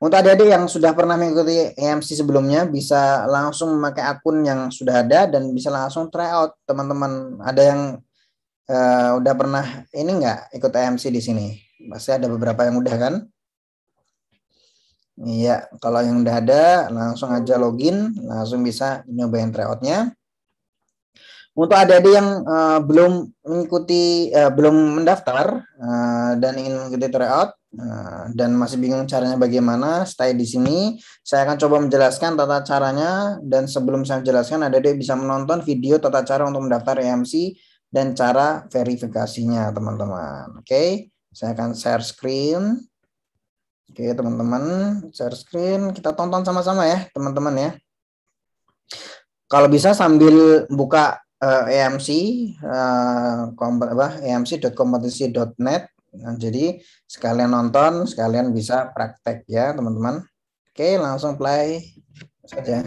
untuk adik-adik yang sudah pernah mengikuti EMC sebelumnya bisa langsung memakai akun yang sudah ada dan bisa langsung tryout teman-teman. Ada yang uh, udah pernah ini enggak ikut EMC di sini? Pasti ada beberapa yang udah kan? Iya, kalau yang udah ada langsung aja login, langsung bisa nyobain tryoutnya. Untuk ada adik yang uh, belum mengikuti, uh, belum mendaftar uh, dan ingin mengikuti tryout uh, dan masih bingung caranya bagaimana, stay di sini. Saya akan coba menjelaskan tata caranya dan sebelum saya menjelaskan, ada adik bisa menonton video tata cara untuk mendaftar EMC dan cara verifikasinya, teman-teman. Oke, okay? saya akan share screen. Oke, teman-teman, share screen, kita tonton sama-sama ya, teman-teman ya. Kalau bisa sambil buka uh, EMC uh, Nah, jadi sekalian nonton, sekalian bisa praktek ya, teman-teman. Oke, langsung play saja.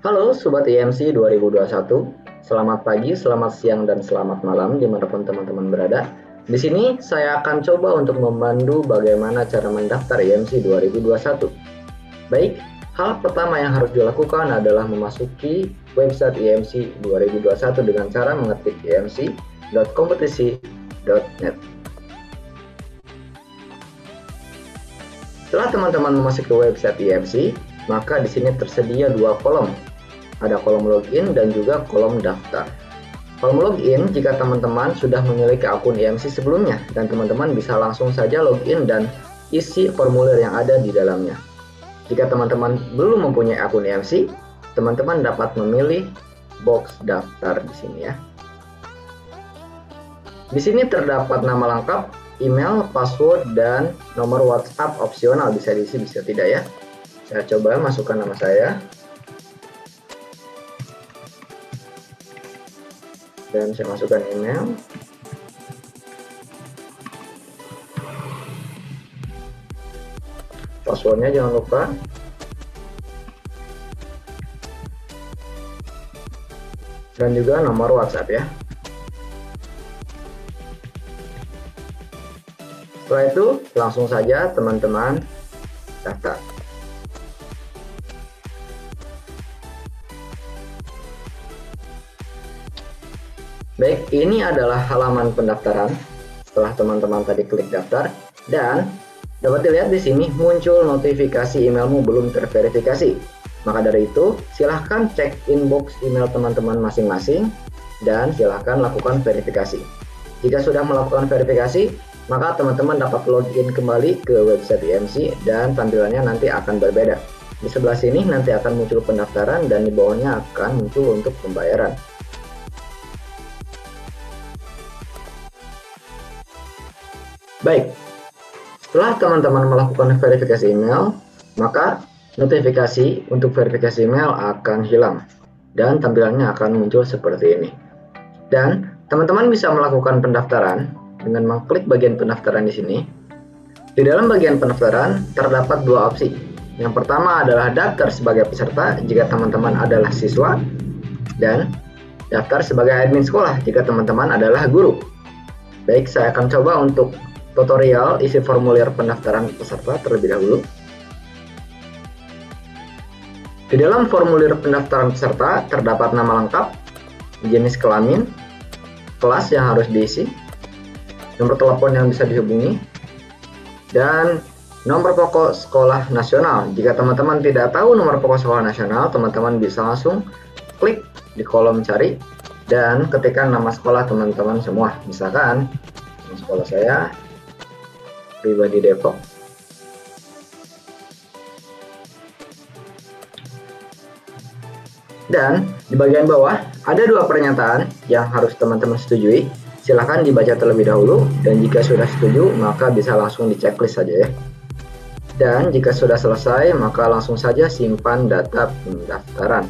Halo Sobat EMC 2021, Selamat pagi, selamat siang, dan selamat malam dimanapun teman-teman berada. Di sini saya akan coba untuk memandu bagaimana cara mendaftar IMC 2021. Baik, hal pertama yang harus dilakukan adalah memasuki website IMC 2021 dengan cara mengetik imc.competisi.net. Setelah teman-teman memasuki website IMC, maka di sini tersedia dua kolom ada kolom login dan juga kolom daftar. Kolom login jika teman-teman sudah memiliki akun IMC e sebelumnya dan teman-teman bisa langsung saja login dan isi formulir yang ada di dalamnya. Jika teman-teman belum mempunyai akun IMC, e teman-teman dapat memilih box daftar di sini ya. Di sini terdapat nama lengkap, email, password, dan nomor WhatsApp opsional bisa diisi bisa tidak ya. Saya coba masukkan nama saya. dan saya masukkan email passwordnya jangan lupa dan juga nomor WhatsApp ya setelah itu langsung saja teman-teman daftar Baik, ini adalah halaman pendaftaran setelah teman-teman tadi klik daftar dan dapat dilihat di sini muncul notifikasi emailmu belum terverifikasi. Maka dari itu, silahkan cek inbox email teman-teman masing-masing dan silahkan lakukan verifikasi. Jika sudah melakukan verifikasi, maka teman-teman dapat login kembali ke website IMC e dan tampilannya nanti akan berbeda. Di sebelah sini nanti akan muncul pendaftaran dan di bawahnya akan muncul untuk pembayaran. Baik, setelah teman-teman melakukan verifikasi email, maka notifikasi untuk verifikasi email akan hilang dan tampilannya akan muncul seperti ini. Dan teman-teman bisa melakukan pendaftaran dengan mengklik bagian pendaftaran di sini. Di dalam bagian pendaftaran terdapat dua opsi. Yang pertama adalah daftar sebagai peserta jika teman-teman adalah siswa dan daftar sebagai admin sekolah jika teman-teman adalah guru. Baik, saya akan coba untuk tutorial isi formulir pendaftaran peserta terlebih dahulu. Di dalam formulir pendaftaran peserta terdapat nama lengkap, jenis kelamin, kelas yang harus diisi, nomor telepon yang bisa dihubungi, dan nomor pokok sekolah nasional. Jika teman-teman tidak tahu nomor pokok sekolah nasional, teman-teman bisa langsung klik di kolom cari dan ketikkan nama sekolah teman-teman semua. Misalkan sekolah saya pribadi Depok. Dan di bagian bawah ada dua pernyataan yang harus teman-teman setujui. Silahkan dibaca terlebih dahulu dan jika sudah setuju maka bisa langsung di checklist saja ya. Dan jika sudah selesai maka langsung saja simpan data pendaftaran.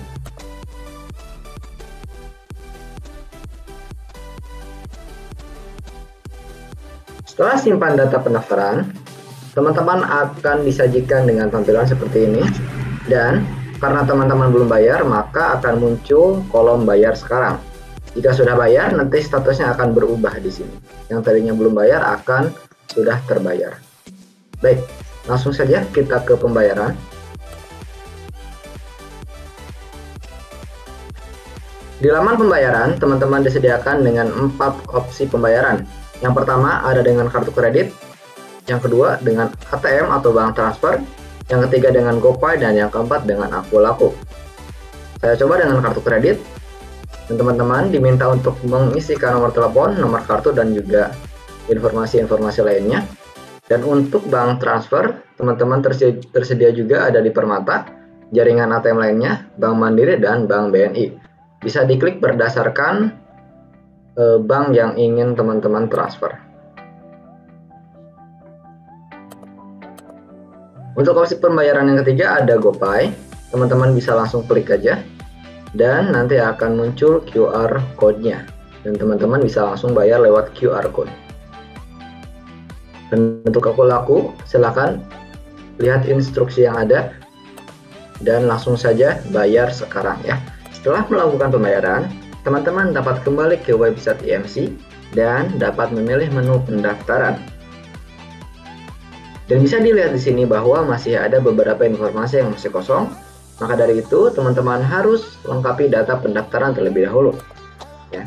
Setelah simpan data pendaftaran, teman-teman akan disajikan dengan tampilan seperti ini. Dan karena teman-teman belum bayar, maka akan muncul kolom bayar sekarang. Jika sudah bayar, nanti statusnya akan berubah di sini. Yang tadinya belum bayar akan sudah terbayar. Baik, langsung saja kita ke pembayaran. Di laman pembayaran, teman-teman disediakan dengan empat opsi pembayaran, yang pertama ada dengan kartu kredit, yang kedua dengan ATM atau bank transfer, yang ketiga dengan GoPay, dan yang keempat dengan Aku Laku. Saya coba dengan kartu kredit, dan teman-teman diminta untuk mengisikan nomor telepon, nomor kartu, dan juga informasi-informasi lainnya. Dan untuk bank transfer, teman-teman tersedia juga ada di Permata, jaringan ATM lainnya, Bank Mandiri, dan Bank BNI. Bisa diklik berdasarkan Eh, bank yang ingin teman-teman transfer. Untuk opsi pembayaran yang ketiga ada GoPay. Teman-teman bisa langsung klik aja dan nanti akan muncul QR code-nya dan teman-teman bisa langsung bayar lewat QR code. Dan untuk aku laku, silakan lihat instruksi yang ada dan langsung saja bayar sekarang ya. Setelah melakukan pembayaran, teman-teman dapat kembali ke website IMC e dan dapat memilih menu pendaftaran. Dan bisa dilihat di sini bahwa masih ada beberapa informasi yang masih kosong, maka dari itu teman-teman harus lengkapi data pendaftaran terlebih dahulu. Ya.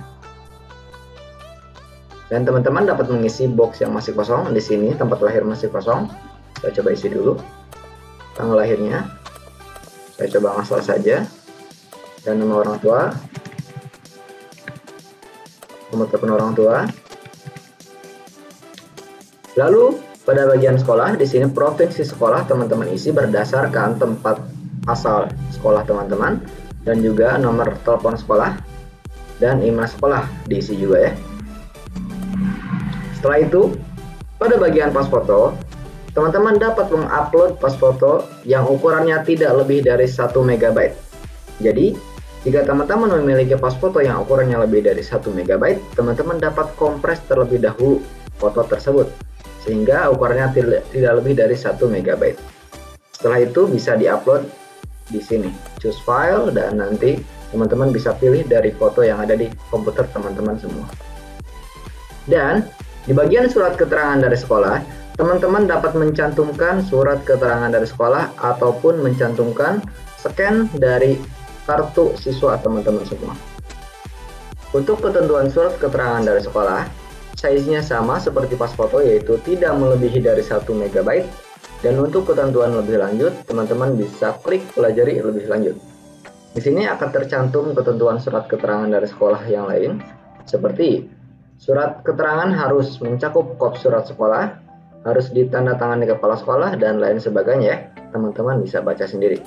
Dan teman-teman dapat mengisi box yang masih kosong di sini, tempat lahir masih kosong. Saya coba isi dulu tanggal lahirnya. Saya coba ngasal saja dan nama orang tua nomor telepon orang tua. Lalu pada bagian sekolah di sini provinsi sekolah teman-teman isi berdasarkan tempat asal sekolah teman-teman dan juga nomor telepon sekolah dan email sekolah diisi juga ya. Setelah itu, pada bagian pas foto, teman-teman dapat mengupload pas foto yang ukurannya tidak lebih dari 1 MB. Jadi, jika teman-teman memiliki pas foto yang ukurannya lebih dari 1 MB, teman-teman dapat kompres terlebih dahulu foto tersebut, sehingga ukurannya tidak, lebih dari 1 MB. Setelah itu bisa diupload di sini, choose file, dan nanti teman-teman bisa pilih dari foto yang ada di komputer teman-teman semua. Dan di bagian surat keterangan dari sekolah, teman-teman dapat mencantumkan surat keterangan dari sekolah ataupun mencantumkan scan dari kartu siswa teman-teman semua. Untuk ketentuan surat keterangan dari sekolah, size-nya sama seperti pas foto yaitu tidak melebihi dari 1 MB dan untuk ketentuan lebih lanjut, teman-teman bisa klik pelajari lebih lanjut. Di sini akan tercantum ketentuan surat keterangan dari sekolah yang lain, seperti surat keterangan harus mencakup kop surat sekolah, harus ditandatangani kepala sekolah, dan lain sebagainya. Ya. Teman-teman bisa baca sendiri.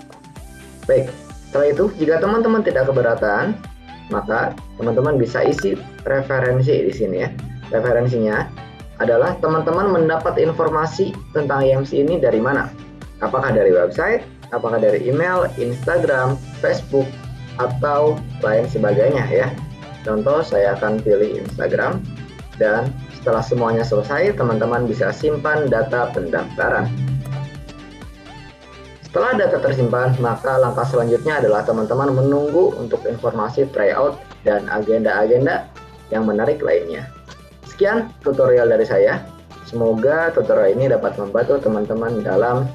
Baik, setelah itu, jika teman-teman tidak keberatan, maka teman-teman bisa isi referensi di sini ya. Referensinya adalah teman-teman mendapat informasi tentang IMC ini dari mana? Apakah dari website, apakah dari email, Instagram, Facebook, atau lain sebagainya ya. Contoh saya akan pilih Instagram dan setelah semuanya selesai teman-teman bisa simpan data pendaftaran. Setelah data tersimpan, maka langkah selanjutnya adalah teman-teman menunggu untuk informasi tryout dan agenda-agenda yang menarik lainnya. Sekian tutorial dari saya. Semoga tutorial ini dapat membantu teman-teman dalam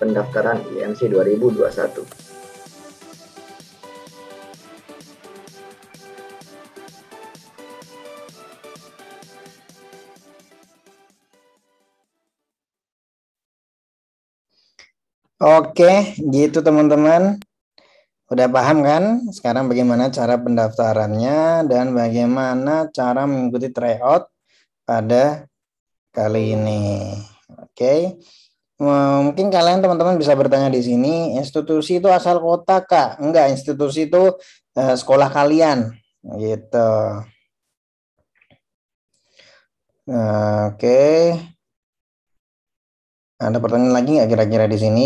pendaftaran IMC e 2021. Oke, gitu teman-teman. Udah paham kan? Sekarang bagaimana cara pendaftarannya dan bagaimana cara mengikuti tryout pada kali ini. Oke. Mungkin kalian teman-teman bisa bertanya di sini, institusi itu asal kota Kak? Enggak, institusi itu eh, sekolah kalian. Gitu. Nah, Oke. Nah, ada pertanyaan lagi nggak kira-kira di sini?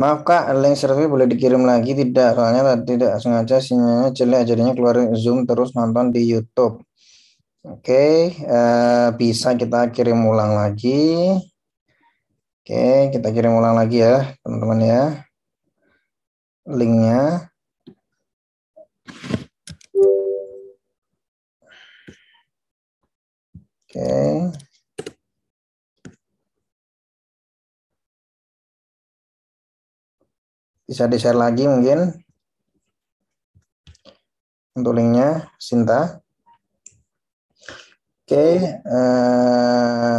Maaf kak, link survei boleh dikirim lagi tidak? Soalnya tidak sengaja sinyalnya jelek, jadinya keluar Zoom terus nonton di YouTube. Oke, okay, uh, eh, bisa kita kirim ulang lagi. Oke, okay, kita kirim ulang lagi ya, teman-teman ya. Linknya. Okay. Bisa di-share lagi mungkin. Untuk linknya, Sinta. Oke, okay. uh, eh,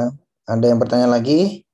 ada yang bertanya lagi?